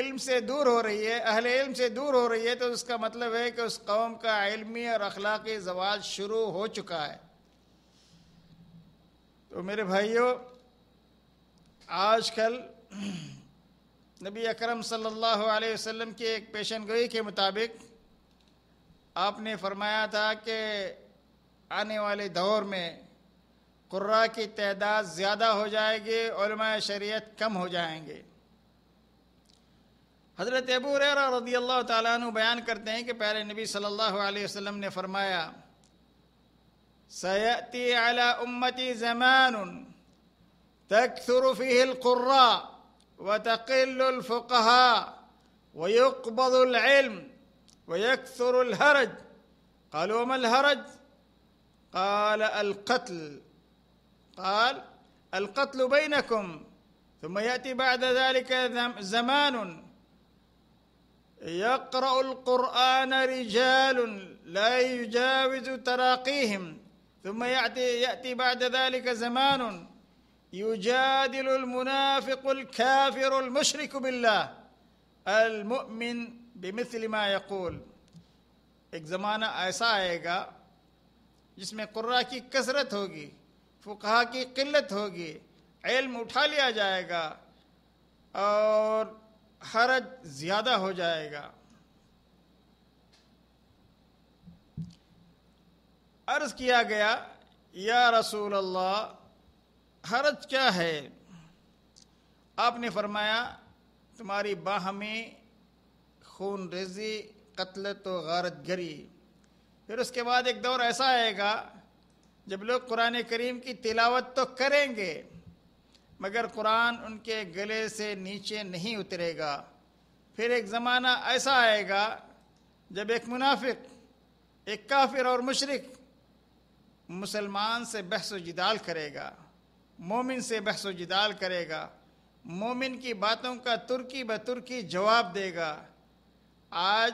इल्म से दूर हो रही है अहल इल्म से दूर हो रही है तो उसका मतलब है कि उस कौम का इल्मी और अखलाकी जवाब शुरू हो चुका है तो मेरे भाइयों आज कल नबी अक्रम सम की एक पेशन गोई के मुताबिक आपने फरमाया था कि आने वाले दौर में कुर्रा की तादाद ज़्यादा हो जाएगी और शरीयत कम हो जाएंगे हज़रत अबू रदी अल्लाह तु बयान करते हैं कि पहले नबी सल्लल्लाहु अलैहि वसल्लम ने फरमाया सयती अला उम्मती जमान तकसर फ़ीहिल कुर्रा व तकिल्फ़ा वयुकबल वयकसर हरज कलोमल हरज قال القتل قال القتل بينكم ثم ياتي بعد ذلك زمان يقرا القران رجال لا يجاوز تراقيهم ثم ياتي ياتي بعد ذلك زمان يجادل المنافق الكافر المشرك بالله المؤمن بمثل ما يقول ایک زمانہ ایسا آئے گا जिसमें कुर्रा की कसरत होगी फुकहा की किल्लत होगी इल्म उठा लिया जाएगा और हरज ज़्यादा हो जाएगा अर्ज़ किया गया या रसूल अल्लाह हरज क्या है आपने फरमाया तुम्हारी बाह में खून रेजी कतलत तो गारत गरी फिर उसके बाद एक दौर ऐसा आएगा जब लोग कुरान करीम की तिलावत तो करेंगे मगर कुरान उनके गले से नीचे नहीं उतरेगा फिर एक ज़माना ऐसा आएगा जब एक मुनाफिक एक काफिर और मुशरक मुसलमान से बहस जिदाल करेगा मोमिन से बहस जिदाल करेगा मोमिन की बातों का तुर्की ब तुर्की जवाब देगा आज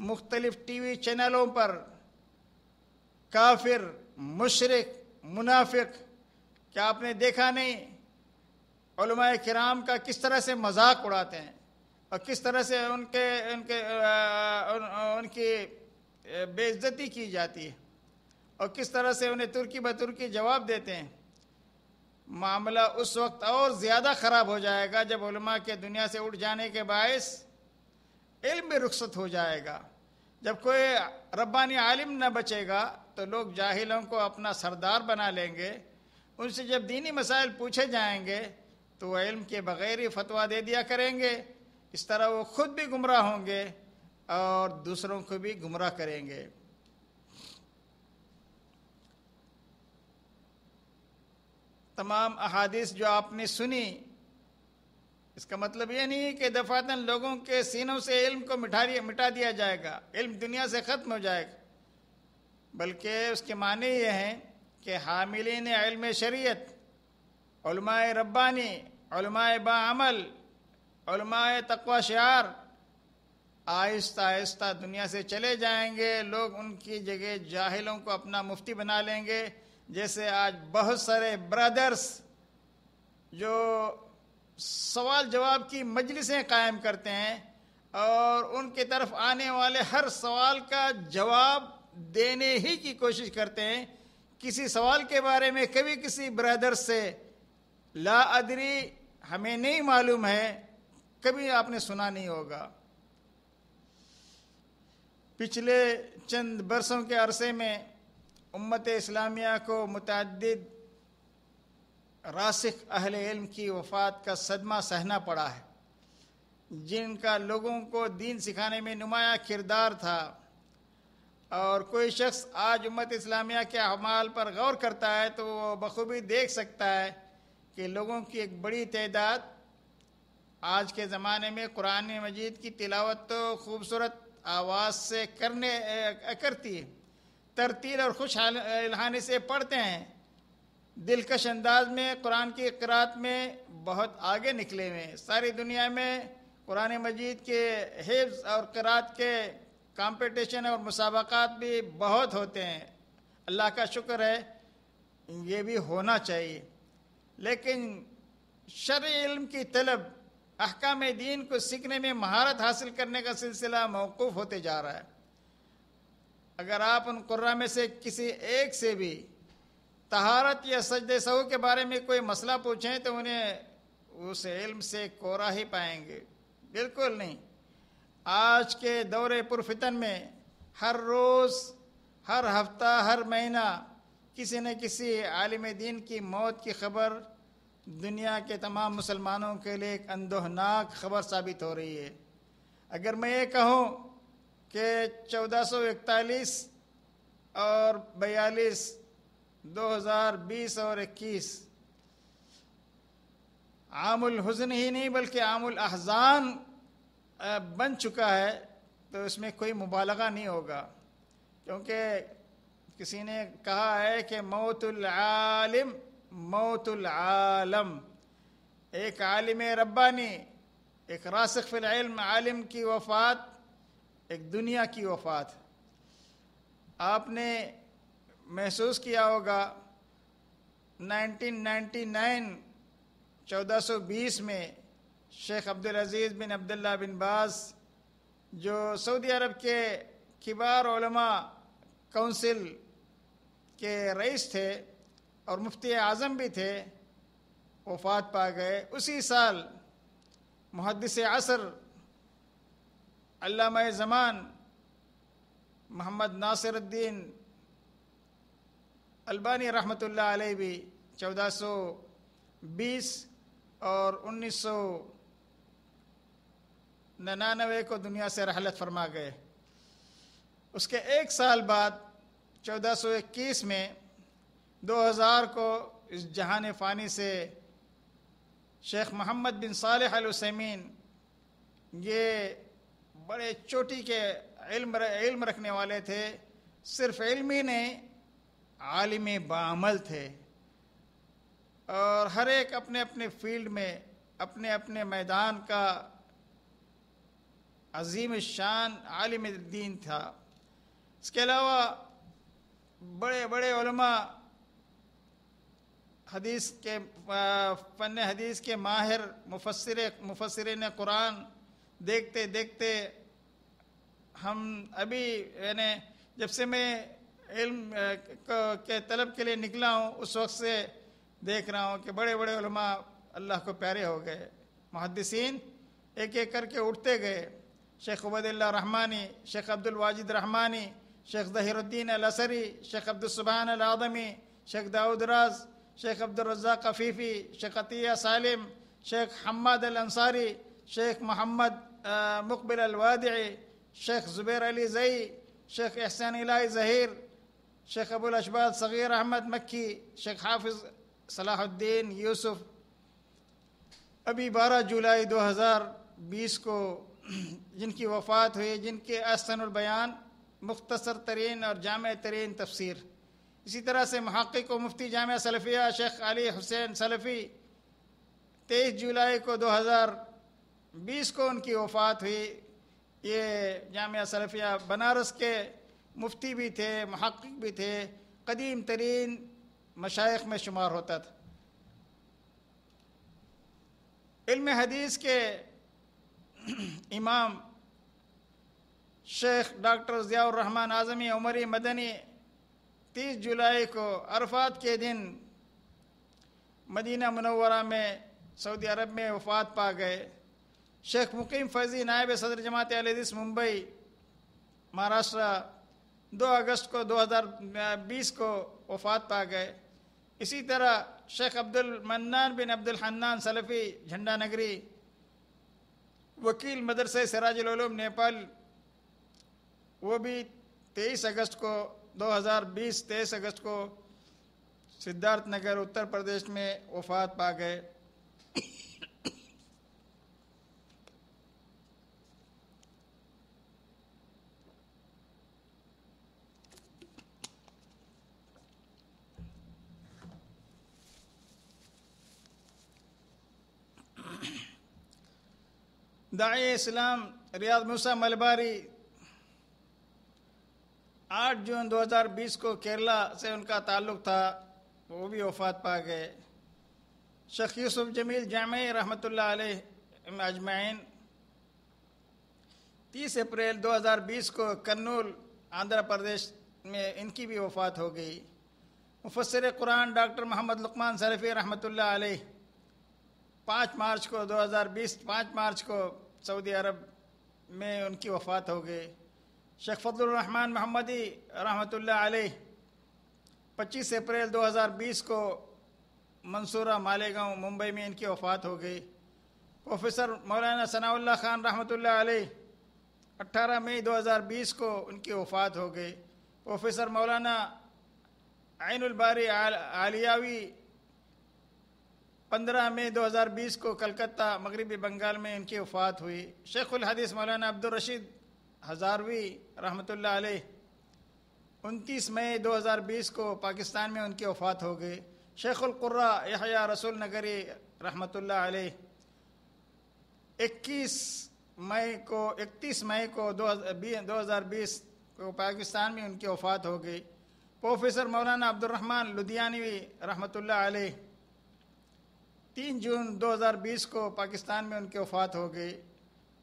मुख्तलिफ टी वी चैनलों पर काफिर मुशरक मुनाफिक क्या आपने देखा नहीं कराम का किस तरह से मजाक उड़ाते हैं और किस तरह से उनके उनके उन, उनकी बेइज्जती की जाती है और किस तरह से उन्हें तुर्की ब तुर्की जवाब देते हैं मामला उस वक्त और ज़्यादा ख़राब हो जाएगा जब उलमा के दुनिया से उठ जाने के बायस इल्म में रुखसत हो जाएगा जब कोई रब्बानी आलिम न बचेगा तो लोग जाहिलों को अपना सरदार बना लेंगे उनसे जब दीनी मसाइल पूछे जाएंगे तो वह इल्म के बग़ैर ही फतवा दे दिया करेंगे इस तरह वो खुद भी गुमराह होंगे और दूसरों को भी गुमराह करेंगे तमाम अहादीस जो आपने सुनी इसका मतलब ये नहीं है कि दफातन लोगों के सीनों से इल्म को मिठा मिटा दिया जाएगा इल्म दुनिया से ख़त्म हो जाएगा बल्कि उसके माने ये हैं कि हामिलिन इल्म शरीयत रब्बानी बामल तकवा शार आहिस्ता आहिस्ता दुनिया से चले जाएंगे लोग उनकी जगह जाहिलों को अपना मुफ्ती बना लेंगे जैसे आज बहुत सारे ब्रदर्स जो सवाल जवाब की मजलिसें कायम करते हैं और उनके तरफ आने वाले हर सवाल का जवाब देने ही की कोशिश करते हैं किसी सवाल के बारे में कभी किसी ब्रदर से ला अदरी हमें नहीं मालूम है कभी आपने सुना नहीं होगा पिछले चंद बरसों के अरसे में उम्मत इस्लामिया को मुतद रासिक अहले इल्म की वफात का सदमा सहना पड़ा है जिनका लोगों को दीन सिखाने में नुमाया किरदार था और कोई शख्स आज उम्मत इस्लामिया के अमाल पर गौर करता है तो वो बखूबी देख सकता है कि लोगों की एक बड़ी तदाद आज के ज़माने में कुरान मजीद की तिलावत तो खूबसूरत आवाज़ से करने करती है तरतील और खुश हाल से पढ़ते हैं दिलकश अंदाज में कुरान की करात में बहुत आगे निकले हुए सारी दुनिया में कुरान मजीद के हिफ्स और करात के कंपटीशन और मुसाबकत भी बहुत होते हैं अल्लाह का शुक्र है ये भी होना चाहिए लेकिन शर इल्म की तलब अहकाम दीन को सीखने में महारत हासिल करने का सिलसिला मौकूफ़ होते जा रहा है अगर आप उन कुर्रा में से किसी एक से भी तहारत या सजदे सहु के बारे में कोई मसला पूछें तो उन्हें उस इल्म से कोरा ही पाएंगे बिल्कुल नहीं आज के दौरे पुरफितन में हर रोज़ हर हफ्ता हर महीना किसी न किसी आलिम दीन की मौत की खबर दुनिया के तमाम मुसलमानों के लिए एक अंदोहनाक खबर साबित हो रही है अगर मैं ये कहूँ कि 1441 और बयालीस 2020 और 21 आमुल हुजन ही नहीं बल्कि आमुल अहजान बन चुका है तो इसमें कोई मुबालगा नहीं होगा क्योंकि किसी ने कहा है कि मौतुल आलिम मौतुल आलम एक आलिम रब्बानी एक रासख फिल इल्म आलिम की वफात एक दुनिया की वफात आपने महसूस किया होगा 1999 1420 में शेख अब्दुल अजीज़ बिन अब्दुल्ला बिन बास जो सऊदी अरब के किबार काउंसिल के रईस थे और मुफ्ती आज़म भी थे वफात पा गए उसी साल मुहदस असर अल्लाम ज़मान मोहम्मद नासिरुद्दीन अल्बानी रहमतुल्लाह अलैह भी 1420 और 1999 को दुनिया से रहलत फरमा गए उसके एक साल बाद 1421 में 2000 को इस जहान फ़ानी से शेख मोहम्मद बिन साल ये बड़े चोटी के इल्म इल्म रखने वाले थे सिर्फ इल्म ही नहीं आलिम बामल थे और हर एक अपने अपने फील्ड में अपने अपने मैदान का अजीम शान आलिम दीन था इसके अलावा बड़े बड़े उलमा हदीस के फ़न हदीस के माहिर मुफसर मुफसर ने कुरान देखते देखते हम अभी मैंने जब से मैं इल्म के तलब के लिए निकला हूँ उस वक्त से देख रहा हूँ कि बड़े बड़े उलमा अल्लाह को प्यारे हो गए मुहदसिन एक एक करके उठते गए शेख उबैदिल्ला रहमानी शेख अब्दुल वाजिद रहमानी शेख जहिरुद्दीन अलसरी शेख अब्दुलसुबहान आदमी शेख दाऊद राज शेख अब्दुलरजा कफीफी शेख अतिया सालिम शेख हमद अल अंसारी शेख मोहम्मद मुकबिल अलवादी शेख ज़ुबैर अली जई शेख एहसान अलाई ज़हीर शेख अबुल अशबाद सग़ीर अहमद मक्की शेख हाफिज़ सलाहुद्दीन यूसुफ़ अभी 12 जुलाई 2020 को जिनकी वफ़ात हुई जिनके असनबयान मुख्तसर तरीन और जाम तरीन तफसर इसी तरह से महक़ को मुफ्ती जाम सलफ़िया शेख अली हुसैन सलफ़ी तेईस जुलाई को 2020 को उनकी वफ़ात हुई ये जाम सलफ़िया बनारस के मुफ्ती भी थे महक्क़ भी थे कदीम तरीन मशाइ में शुमार होता था इल्म हदीस के इमाम शेख डॉक्टर ज़ियाउररहमान आज़मी उमरी मदनी तीस जुलाई को अरफात के दिन मदीना मनवरा में सऊदी अरब में वफात पा गए शेख मुकीम फैज़ी नायब सदर जमात अलदीस मुंबई महाराष्ट्र 2 अगस्त को 2020 को वफात पा गए इसी तरह शेख अब्दुल मन्नान बिन अब्दुल हन्नान सलफ़ी झंडा नगरी वकील मदरसे सराजुलूम नेपाल वो भी 23 अगस्त को 2020 23 अगस्त को सिद्धार्थ नगर उत्तर प्रदेश में वफात पा गए दाए इस्लाम रियाज मूसा मलबारी 8 जून 2020 को केरला से उनका ताल्लुक था वो भी वफात पा गए शेख यूसुफ जमील जाम रहमत अजमाइन 30 अप्रैल 2020 को कन्नूल आंध्र प्रदेश में इनकी भी वफात हो गई मुफसर कुरान डॉक्टर मोहम्मद लुकमान सरफ़ी रहमत पाँच मार्च को 2020 5 मार्च को सऊदी अरब में उनकी वफ़ात हो गई शेख फजलरहमान महमदी रहमत अलैह पच्चीस अप्रैल 2020 को मंसूरा मालेगा मुंबई में इनकी वफ़ात हो गई प्रोफेसर मौलाना सनाउल्ला खान रहमत अलैह 18 मई 2020 को उनकी वफ़ात हो गई प्रोफेसर मौलाना आइनबारी आलियावी पंद्रह मई 2020 को कलकत्ता मगरबी बंगाल में इनकी वफात हुई शेखुल हदीस मौलाना अब्दुलरशीद हज़ारवी रहमतुल्लाह अलैह 29 मई 2020 को पाकिस्तान में उनकी वफात हो गई शेखुल्कुर्रा यहया रसूल नगरी रहमतुल्लाह अलैह 21 मई को 31 मई को दो हज़ार बीस को पाकिस्तान में उनकी वफात हो गई प्रोफेसर मौलाना अब्दुलरहमान लुधियानवी रहमतुल्लाह अलैह तीन जून 2020 को पाकिस्तान में उनकी वफात हो गई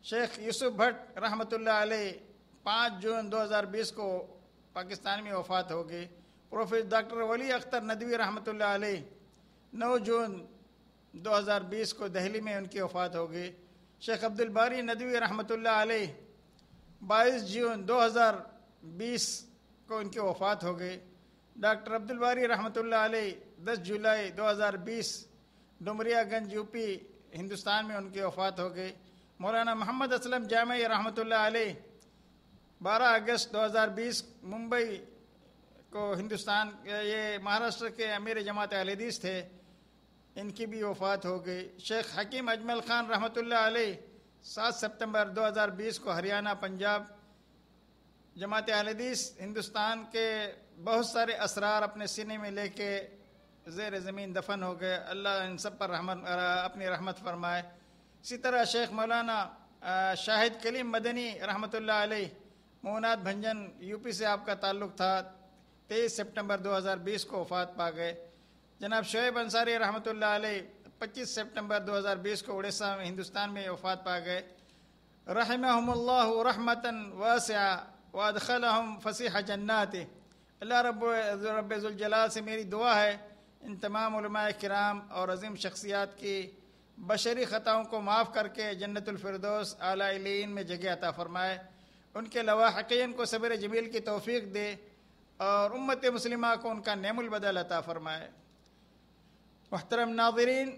शेख यूसुफ भट्ट रहमतुल्ला पाँच जून 2020 को पाकिस्तान में वफात हो गई प्रोफेसर डॉक्टर वली अख्तर नदवी रहमतुल्ला नौ जून 2020 को दिल्ली में उनकी वफात हो गई शेख अब्दुल बारी नदवी आल बाईस जून 2020 को उनकी वफात हो गई डॉक्टर अब्दुल बारी रहमतुल्ला दस जुलाई दो डुमरियागंज यूपी हिंदुस्तान में उनकी वफात हो गई मौलाना मोहम्मद असलम जाम रहमत आलि बारह अगस्त 2020 मुंबई को हिंदुस्तान ये महाराष्ट्र के अमीर जमात अलदीस थे इनकी भी वफात हो गई शेख हकीम अजमल खान रहमत आलि सात सितंबर 2020 को हरियाणा पंजाब जमात अलदीस हिंदुस्तान के बहुत सारे असरार अपने सीने में लेके ज़ेर ज़मीन दफन हो गए अल्लाह इन सब पर रहमत अपनी रहमत फरमाए इसी तरह शेख मौलाना शाहिद कलीम मदनी रहमत मोनात भंजन यूपी से आपका ताल्लुक़ था तेईस सितंबर 2020 को वफात पा गए जनाब शोएब अंसारी रहमत पच्चीस सितंबर 2020 को उड़ीसा में हिंदुस्तान में वफात पा गए रहमहमल्ला रहमतन वसा वदखल फसीह जन्नात अल्लाह रब रबुलजलाल से मेरी दुआ है इन तमाम कराम और अजीम शख्सियात की बशरी ख़ताओं को माफ़ करके जन्नतफरदोस आलाइन में जगह अता फ़रमाए उनके लवाहकिन को सबर जमील की तोफ़ी दे और उम्मत मुस्लिमा को उनका नेमुलबदल अता फ़रमाए महतरम नाजरीन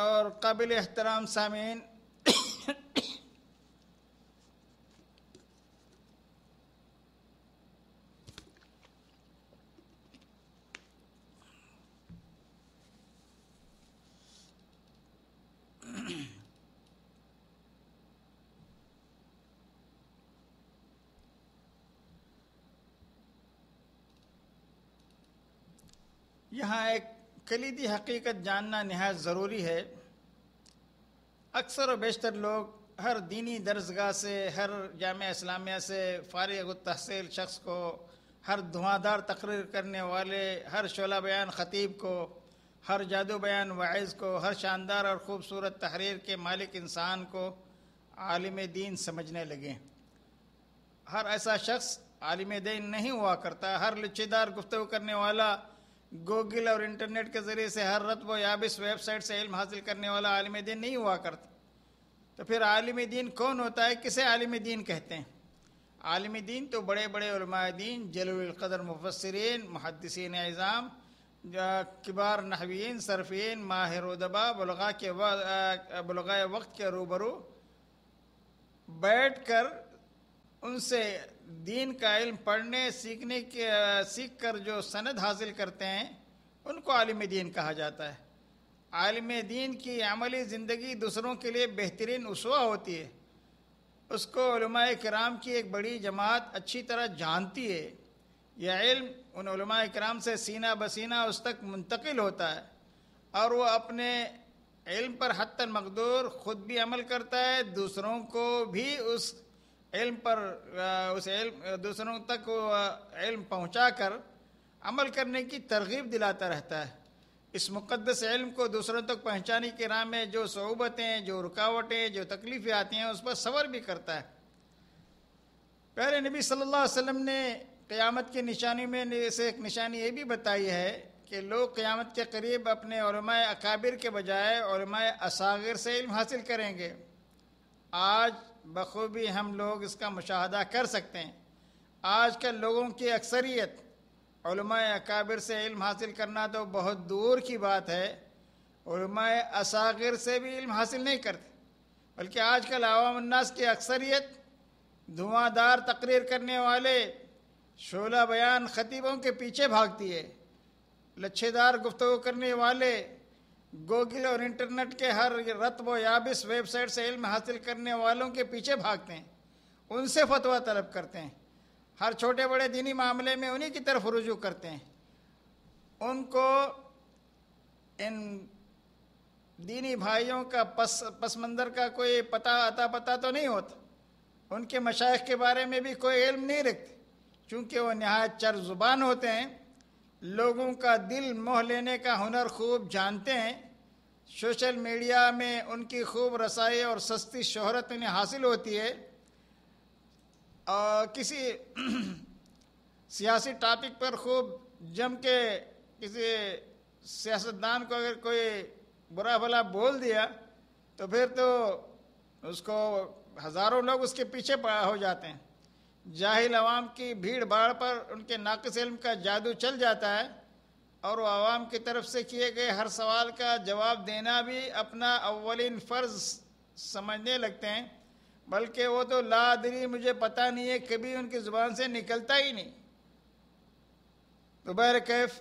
और काबिल एहतराम सामीन यहाँ एक कलीदी हकीकत जानना नहायत ज़रूरी है अक्सर वेशतर बेशतर लोग हर दीनी दर्जगाह से हर जाम इस्लामिया से फ़ारग तहसील शख्स को हर धुआंधार तकरीर करने वाले हर शोला बयान ख़तीब को हर जादू बयान वाइज को हर शानदार और ख़ूबसूरत तहरीर के मालिक इंसान को आलिम दीन समझने लगे हर ऐसा शख्स आलिम दीन नहीं हुआ करता हर लच्छेदार गुफ्तु करने वाला गूगल और इंटरनेट के ज़रिए से हर वो याबिस वेबसाइट से इल्म हासिल करने वाला आलिम दीन नहीं हुआ करता तो फिर आलिम दीन कौन होता है किसे आलिम दीन कहते हैं आलिम दीन तो बड़े बड़े दीन जलकदर मुफसरीन महदसिन एज़ाम किबार नहवीन सरफीन माहिर दबा बलगा के बलगा वक्त के रूबरू बैठ कर उनसे दीन का इल्म पढ़ने सीखने के सीख कर जो सनद हासिल करते हैं उनको आलिम दीन कहा जाता है आलिम दीन की अमली ज़िंदगी दूसरों के लिए बेहतरीन उसवा होती है उसको कराम की एक बड़ी जमात अच्छी तरह जानती है यह इल्म उन कराम से सीना बसीना उस तक मुंतकिल होता है और वह अपने इल्म पर हद मकदूर ख़ुद भी अमल करता है दूसरों को भी उस इल्म पर उस इल्म दूसरों तक इल्म पहुंचाकर अमल करने की तरगीब दिलाता रहता है इस मुकद्दस इल्म को दूसरों तक पहुंचाने के राह में जो सहूबतें जो रुकावटें जो तकलीफ़ें आती हैं उस पर सबर भी करता है प्यारे नबी सल्लल्लाहु अलैहि वसल्लम ने क़यामत की निशानी में से एक निशानी ये भी बताई है कि लोग क़यामत के करीब अपने अकाबिर के बजाय असागिर से इल्म हासिल करेंगे आज बखूबी हम लोग इसका मुशाह कर सकते हैं आज कल लोगों की अक्सरियत अकाबिर से इल्म हासिल करना तो बहुत दूर की बात है असागिर से भी इल्म हासिल नहीं करते बल्कि आज कल अवामन्नास की अक्सरियत धुआंधार तकरीर करने वाले शोला बयान खतीबों के पीछे भागती है लच्छेदार गुफ्तु करने वाले गूगल और इंटरनेट के हर रत व याबिस वेबसाइट से इल्म हासिल करने वालों के पीछे भागते हैं उनसे फतवा तलब करते हैं हर छोटे बड़े दीनी मामले में उन्हीं की तरफ रुजू करते हैं उनको इन दीनी भाइयों का पस पसमंदर का कोई पता अता पता तो नहीं होता उनके मशाइ के बारे में भी कोई इल्म नहीं रखते चूँकि वो नहायत चर ज़ुबान होते हैं लोगों का दिल मोह लेने का हुनर खूब जानते हैं सोशल मीडिया में उनकी खूब रसाई और सस्ती शोहरत उन्हें हासिल होती है और किसी सियासी टॉपिक पर खूब जम के किसी सियासतदान को अगर कोई बुरा भला बोल दिया तो फिर तो उसको हज़ारों लोग उसके पीछे हो जाते हैं जाहिल आवाम की भीड़ भाड़ पर उनके नाकस इल्म का जादू चल जाता है और वो आवाम की तरफ से किए गए हर सवाल का जवाब देना भी अपना अवलिन फ़र्ज समझने लगते हैं बल्कि वो तो लादरी मुझे पता नहीं है कभी उनकी ज़ुबान से निकलता ही नहीं तो बहर कैफ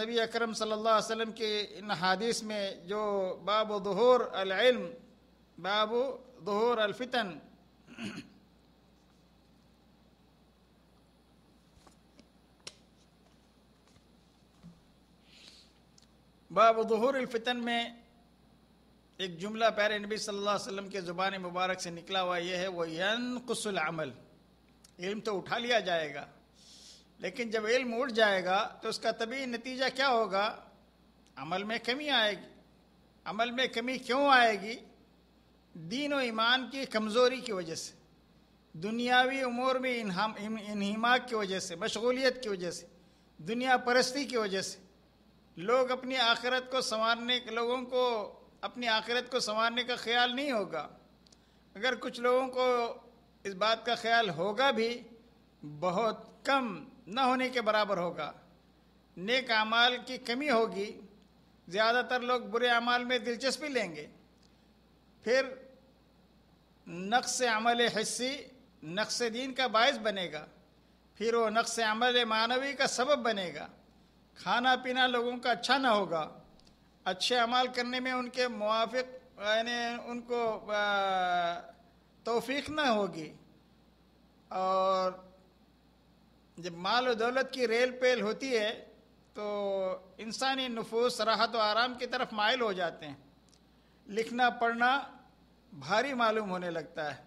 नबी अकरम सल्लल्लाहु अलैहि वसल्लम के इन हादिस में जो बाबू दहर अलम बाबू दहर अलफितन बाब जहूर फितन में एक जुमला पैर नबी सल्लल्लाहु अलैहि वसल्लम के ज़ुबान मुबारक से निकला हुआ यह है वह यन अमल इल्म तो उठा लिया जाएगा लेकिन जब इल्म उठ जाएगा तो उसका तभी नतीजा क्या होगा अमल में कमी आएगी अमल में कमी क्यों आएगी दीन और ईमान की कमज़ोरी की वजह से दुनियावी उमूर में इनहमाक की वजह से मशगूलियत की वजह से दुनिया परस्ती की वजह से लोग अपनी आखिरत को संवारने लोगों को अपनी आखिरत को संवारने का ख्याल नहीं होगा अगर कुछ लोगों को इस बात का ख्याल होगा भी बहुत कम न होने के बराबर होगा नेक अमाल की कमी होगी ज़्यादातर लोग बुरे अमाल में दिलचस्पी लेंगे फिर नक्स अमल हिस्सी नक्स दीन का बायस बनेगा फिर वो नक्स अमल मानवी का सबब बनेगा खाना पीना लोगों का अच्छा ना होगा अच्छे अमाल करने में उनके मुआफिक यानी उनको तोफीक ना होगी और जब माल और दौलत की रेल पेल होती है तो इंसानी नफूस राहत व आराम की तरफ माइल हो जाते हैं लिखना पढ़ना भारी मालूम होने लगता है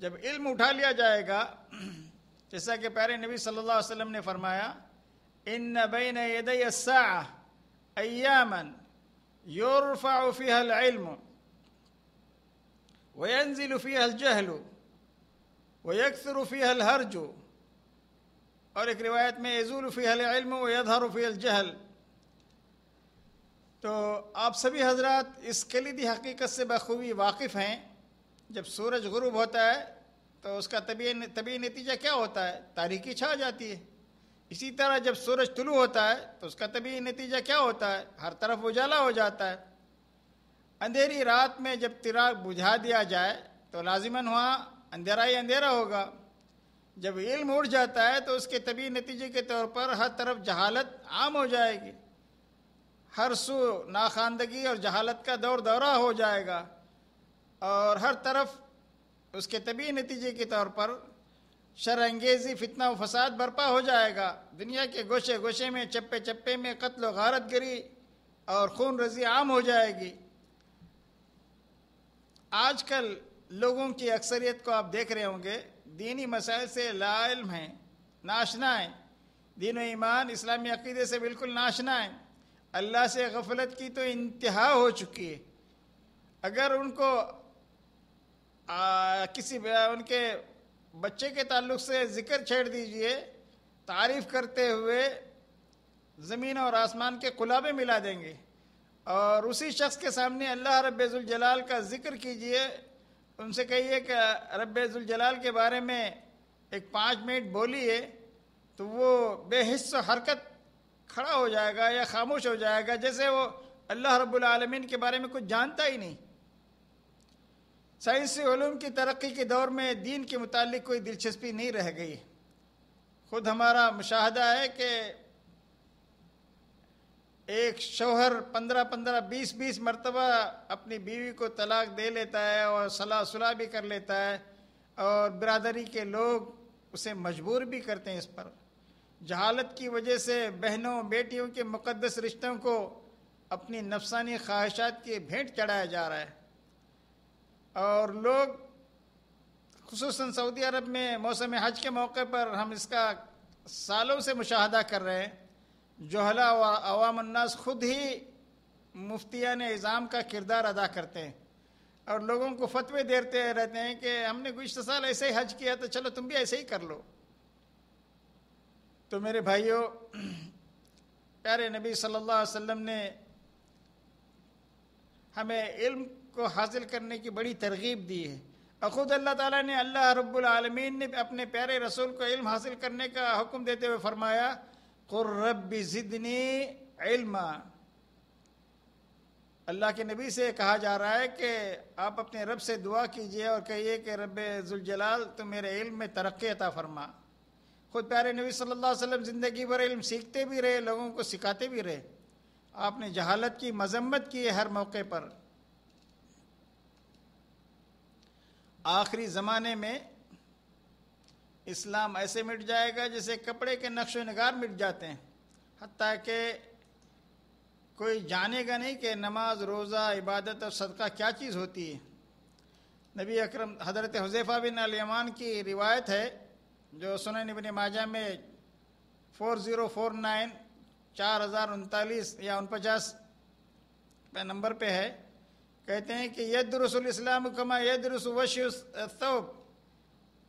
जब इल्म उठा लिया जाएगा जैसा कि प्यारे नबी सल्लल्लाहु अलैहि वसल्लम ने फरमाया إن بين يدي الساعة أياما يرفع فيها العلم وينزل فيها الجهل ويكثر فيها الهرج और एक रिवायत में यजूल फ़ीहल इल्म वजहर फ़ीहल जहल तो आप सभी हजरत इस कलीदी हकीकत से बखूबी वाकिफ़ हैं जब सूरज गुरूब होता है तो उसका तबी तबी नतीजा क्या होता है तारीखी छा जाती है इसी तरह जब सूरज तुलू होता है तो उसका तभी नतीजा क्या होता है हर तरफ उजाला हो जाता है अंधेरी रात में जब तिराग बुझा दिया जाए तो लाजिमन वहाँ अंधेरा ही अंधेरा होगा जब इल्म उड़ जाता है तो उसके तभी नतीजे के तौर पर हर तरफ जहालत आम हो जाएगी हर सू नाखानदगी और जहालत का दौर दौरा हो जाएगा और हर तरफ उसके तभी नतीजे के तौर पर शर अंगेजी फितना व फसाद बर्पा हो जाएगा दुनिया के गोशे गोशे में चप्पे चप्पे में कत्ल गारत गिरी और खून रजी आम हो जाएगी आजकल लोगों की अक्सरियत को आप देख रहे होंगे दीनी मसाइल से लाइल हैं नाशना है दीन ईमान इस्लामी अकीदे से बिल्कुल नाशना है अल्लाह से गफलत की तो इंतहा हो चुकी है अगर उनको आ, किसी उनके बच्चे के ताल्लुक से ज़िक्र छेड़ दीजिए तारीफ़ करते हुए ज़मीन और आसमान के कुलाबे मिला देंगे और उसी शख्स के सामने अल्लाह रब्ज़ुलजलाल का ज़िक्र कीजिए उनसे कहिए कि रब्ज़ुलजलाल के बारे में एक पाँच मिनट बोलिए तो वो बेहिस हरकत खड़ा हो जाएगा या खामोश हो जाएगा जैसे वो अल्लाह रब्बुल के बारे में कुछ जानता ही नहीं साइंसी ूम की तरक्की के दौर में दीन के मुतालिक कोई दिलचस्पी नहीं रह गई खुद हमारा मुशाहदा है कि एक शोहर पंद्रह पंद्रह बीस बीस मरतबा अपनी बीवी को तलाक दे लेता है और सलाह सुलह भी कर लेता है और बिरादरी के लोग उसे मजबूर भी करते हैं इस पर जहालत की वजह से बहनों बेटियों के मुकदस रिश्तों को अपनी नफसानी ख्वाहिशात की भेंट चढ़ाया जा रहा है और लोग खूस सऊदी अरब में मौसम हज के मौके पर हम इसका सालों से मुशाहदा कर रहे हैं जोहला अवामन्नास खुद ही ने इज़ाम का किरदार अदा करते हैं और लोगों को फतवे देते रहते हैं कि हमने गुज्त साल ऐसे ही हज किया तो चलो तुम भी ऐसे ही कर लो तो मेरे भाइयों प्यारे नबी सल्लल्लाहु अलैहि वसल्लम ने हमें इल्म को हासिल करने की बड़ी तरगीब दी है और ख़ुद अल्लाह ताला ने अल्लाह रब्लमीन ने अपने प्यारे रसूल को इल्म हासिल करने का हुक्म देते हुए फरमाया रब्बी ज़िदनी इल्मा अल्लाह के नबी से कहा जा रहा है कि आप अपने रब से दुआ कीजिए और कहिए कि रब जुलजलाल तो मेरे इल्म में तरक्की अता फरमा खुद प्यारे नबी सल्लल्लाहु अलैहि वसल्लम ज़िंदगी भर इल्म सीखते भी रहे लोगों को सिखाते भी रहे आपने जहालत की मजम्मत की है हर मौके पर आखिरी ज़माने में इस्लाम ऐसे मिट जाएगा जैसे कपड़े के नक्श नगार मिट जाते हैं हती कि कोई जानेगा नहीं कि नमाज रोज़ा इबादत और सदका क्या चीज़ होती है नबी अकरम हज़रत हजीफ़ा बिन अलयमान की रिवायत है जो सुन नबिन माजा में फोर ज़ीरो फोर नाइन चार हज़ार उनतालीस या उनपचास नंबर पे है ہیں کہ یدرس الاسلام کما یدرس वश الثوب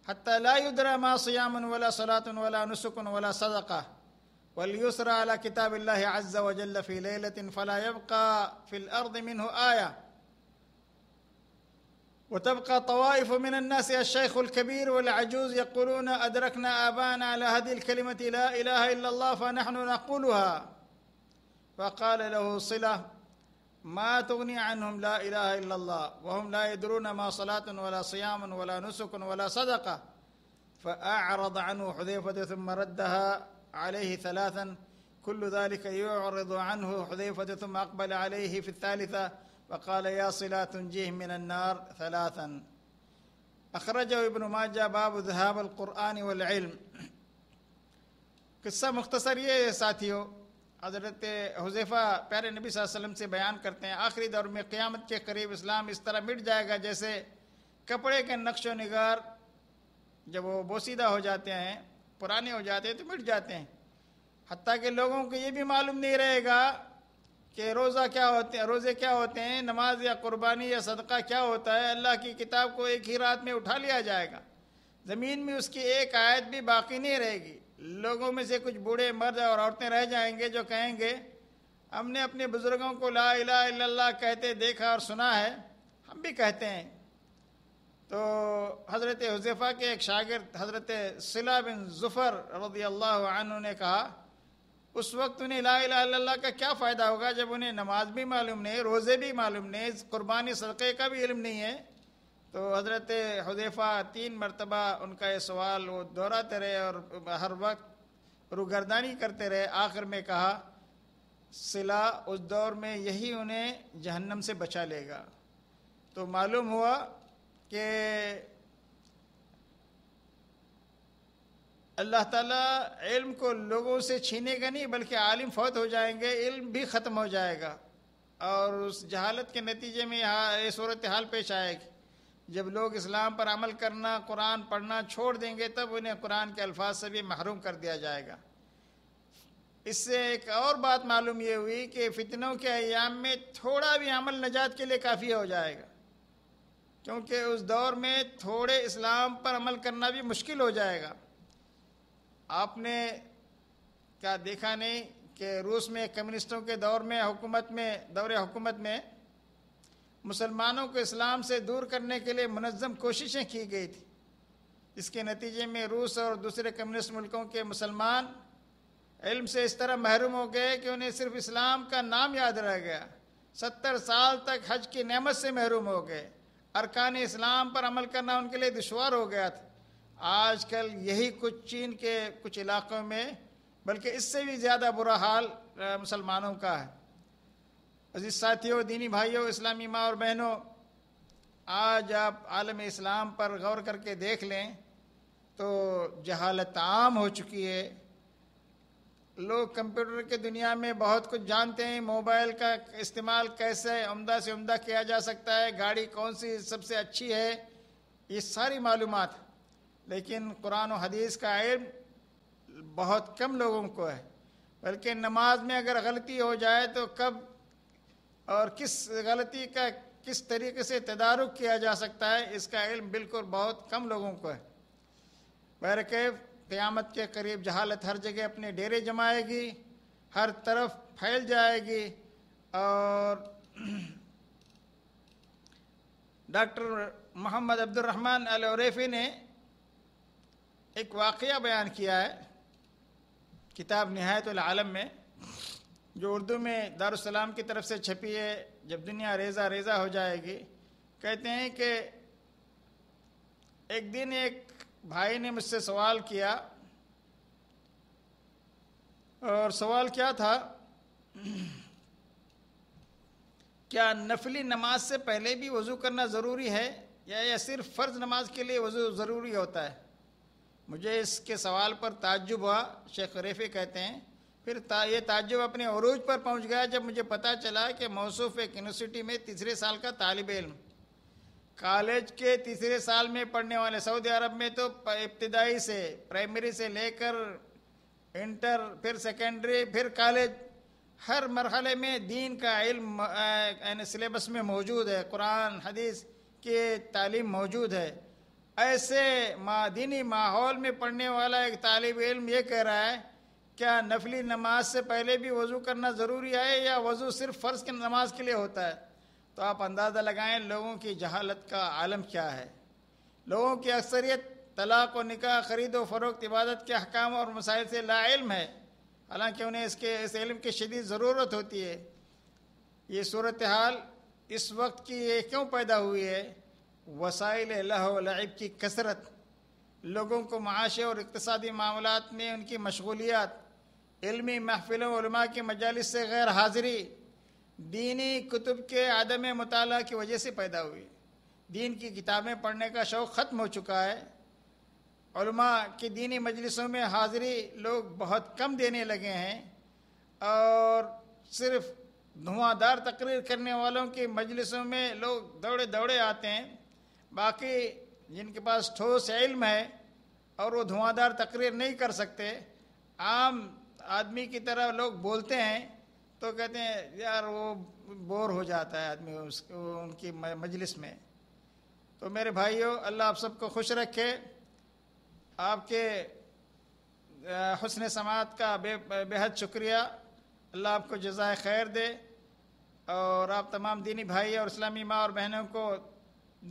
हत्ता لا युद्रा ما सयामन ولا صلاة ولا नुसुकन ولا सदका واليسر على كتاب الله عز وجل في ليلة فلا يبقى في الأرض منه آية وتبقى طوائف من الناس الشيخ الكبير والعجوز يقولون أدركنا آبانا على هذه الكلمة لا إله إلا الله فنحن نقولها فقال له صلة ما تغني عنهم لا إله إلا الله وهم لا يدرون ما صلاة ولا صيام ولا نسك ولا صدقة فأعرض عنه حذيفة ثم ردها عليه ثلاثا كل ذلك يعرض عنه حذيفة ثم أقبل عليه في الثالثة وقال يا صلاة تنجيه من النار ثلاثا أخرجه ابن ماجه باب ذهاب القرآن والعلم قصة مختصريه يا ساتيو हज़रत हुजैफा प्यारे नबी वसल्लम से बयान करते हैं आखिरी दौर में क़्यामत के करीब इस्लाम इस तरह मिट जाएगा जैसे कपड़े के नक्श नगार जब वो बोसीदा हो जाते हैं पुराने हो जाते हैं तो मिट जाते हैं हती कि लोगों को ये भी मालूम नहीं रहेगा कि रोज़ा क्या होते हैं रोज़े क्या होते हैं नमाज या कुर्बानी या सदका क्या होता है अल्लाह की किताब को एक ही रात में उठा लिया जाएगा ज़मीन में उसकी एक आयत भी बाकी नहीं रहेगी लोगों में से कुछ बूढ़े मर्द और औरतें रह जाएंगे जो कहेंगे हमने अपने बुज़ुर्गों को ला इला इल्लल्लाह कहते देखा और सुना है हम भी कहते हैं तो हज़रत हुज़ैफ़ा के एक शागिर्द हज़रत सिला बिन जुफ़र रदी अल्लाह ने कहा उस वक्त उन्हें ला अल्लाह का क्या फ़ायदा होगा जब उन्हें नमाज भी मालूम नहीं रोज़े भी मालूम नहीं क़ुरबानी सदक़े का भी इल्म नहीं है तो हज़रत हदैफ़ा तीन मरतबा उनका ये सवाल वो दोहराते रहे और हर वक्त रुगरदानी करते रहे आखिर में कहा सिला उस दौर में यही उन्हें जहन्नम से बचा लेगा तो मालूम हुआ कि अल्लाह ताला इल्म को लोगों से छीनेगा नहीं बल्कि आलिम फौत हो जाएंगे इल्म भी ख़त्म हो जाएगा और उस जहालत के नतीजे में यहाँ ये सूरत हाल पेश आएगी जब लोग इस्लाम पर अमल करना कुरान पढ़ना छोड़ देंगे तब उन्हें कुरान के अल्फाज से भी महरूम कर दिया जाएगा इससे एक और बात मालूम ये हुई कि फितनों के अयाम में थोड़ा भी अमल नजात के लिए काफ़ी हो जाएगा क्योंकि उस दौर में थोड़े इस्लाम पर अमल करना भी मुश्किल हो जाएगा आपने क्या देखा नहीं कि रूस में कम्युनिस्टों के दौर में हुकूमत में दौरे हुकूमत में मुसलमानों को इस्लाम से दूर करने के लिए मनज़म कोशिशें की गई थी इसके नतीजे में रूस और दूसरे कम्युनिस्ट मुल्कों के मुसलमान इल्म से इस तरह महरूम हो गए कि उन्हें सिर्फ इस्लाम का नाम याद रह गया सत्तर साल तक हज की नमत से महरूम हो गए अरकान इस्लाम पर अमल करना उनके लिए दुशवार हो गया था आजकल यही कुछ चीन के कुछ इलाक़ों में बल्कि इससे भी ज़्यादा बुरा हाल मुसलमानों का है अजीज साथियों दीनी भाइयों इस्लामी माँ और बहनों आज आप आलम इस्लाम पर गौर करके देख लें तो जहालत आम हो चुकी है लोग कंप्यूटर के दुनिया में बहुत कुछ जानते हैं मोबाइल का इस्तेमाल कैसे उमदा से उमदा किया जा सकता है गाड़ी कौन सी सबसे अच्छी है ये सारी मालूम लेकिन कुरान और हदीस का इल बहुत कम लोगों को है बल्कि नमाज में अगर गलती हो जाए तो कब और किस गलती का किस तरीके से तदारुक किया जा सकता है इसका इल्म बिल्कुल बहुत कम लोगों को है बैरकेब क़्यामत के करीब जहालत हर जगह अपने डेरे जमाएगी हर तरफ फैल जाएगी और डॉक्टर मोहम्मद अब्दुलरहमान अलरेफ़ी ने एक वाक़ बयान किया है किताब नहायत आलम में जो उर्दू में दारुसलाम की तरफ से छपी है जब दुनिया रेजा रेजा हो जाएगी कहते हैं कि एक दिन एक भाई ने मुझसे सवाल किया और सवाल क्या था क्या नफली नमाज से पहले भी वज़ू करना ज़रूरी है या यह सिर्फ फ़र्ज़ नमाज के लिए वज़ू ज़रूरी होता है मुझे इसके सवाल पर ताज्जुब हुआ शेख रेफ़े कहते हैं फिर ता, ये ताजुब अपने अरूज पर पहुंच गया जब मुझे पता चला कि मौसूफ एक यूनिवर्सिटी में तीसरे साल का तालब इम कॉलेज के तीसरे साल में पढ़ने वाले सऊदी अरब में तो इब्तदाई से प्राइमरी से लेकर इंटर फिर सेकेंडरी फिर कॉलेज हर मरहले में दीन का इल्म यानी सिलेबस में मौजूद है कुरान हदीस की तालीम मौजूद है ऐसे मादीनी माहौल में पढ़ने वाला एक तालब इल्म ये कह रहा है क्या नफली नमाज से पहले भी वज़ू करना ज़रूरी है या वज़ू सिर्फ फ़र्ज की नमाज के लिए होता है तो आप अंदाज़ा लगाएं लोगों की जहालत का आलम क्या है लोगों की अक्सरियत तलाक़ व निकाह खरीद व फरोख्त इबादत के अहकाम और मसाइल से लाइम है हालांकि उन्हें इसके इस इल्म की शदीद ज़रूरत होती है ये सूरत हाल इस वक्त की ये क्यों पैदा हुई है वसाइल लहब की कसरत लोगों को माशे और इकतदी मामलों में उनकी मशगूलियात इल्मी महफिलों की मजालस से गैर हाजिरी दीनी कुतुब के आदम मताल की वजह से पैदा हुई दीन की किताबें पढ़ने का शौक़ ख़त्म हो चुका है की दीनी मजलिसों में हाज़िरी लोग बहुत कम देने लगे हैं और सिर्फ धुआंधार तकरीर करने वालों की मजलिसों में लोग दौड़े दौड़े आते हैं बाकी जिनके पास ठोस इल्म है और वो धुआंधार तकरीर नहीं कर सकते आम आदमी की तरह लोग बोलते हैं तो कहते हैं यार वो बोर हो जाता है आदमी उस उनकी मजलिस में तो मेरे भाइयों अल्लाह आप सबको खुश रखे आपके हसन समात का बे बेहद शुक्रिया अल्लाह आपको जजाय खैर दे और आप तमाम दीनी भाई और इस्लामी माँ और बहनों को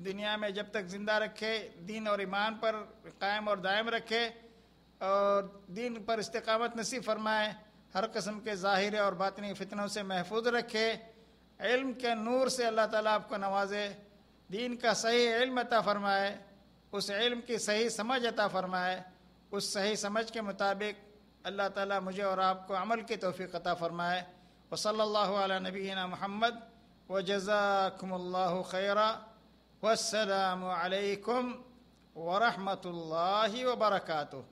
दुनिया में जब तक ज़िंदा रखे दीन और ईमान पर कायम और दायम रखे और दीन पर इस्तकामत नसीब फरमाए हर कस्म के ज़ाहिर और बातनी फितनों से महफूज रखे इल्म के नूर से अल्लाह ताला आपको नवाजे दीन का सही इल्म अता फरमाए उस इल्म की सही समझ अता फरमाए उस सही समझ के मुताबिक अल्लाह ताला मुझे और आपको अमल की तोफ़ी अता फरमाए व नबीन नबीना महमद व जज़ाकमल्ला खैरा वसलम वरहमल वर्का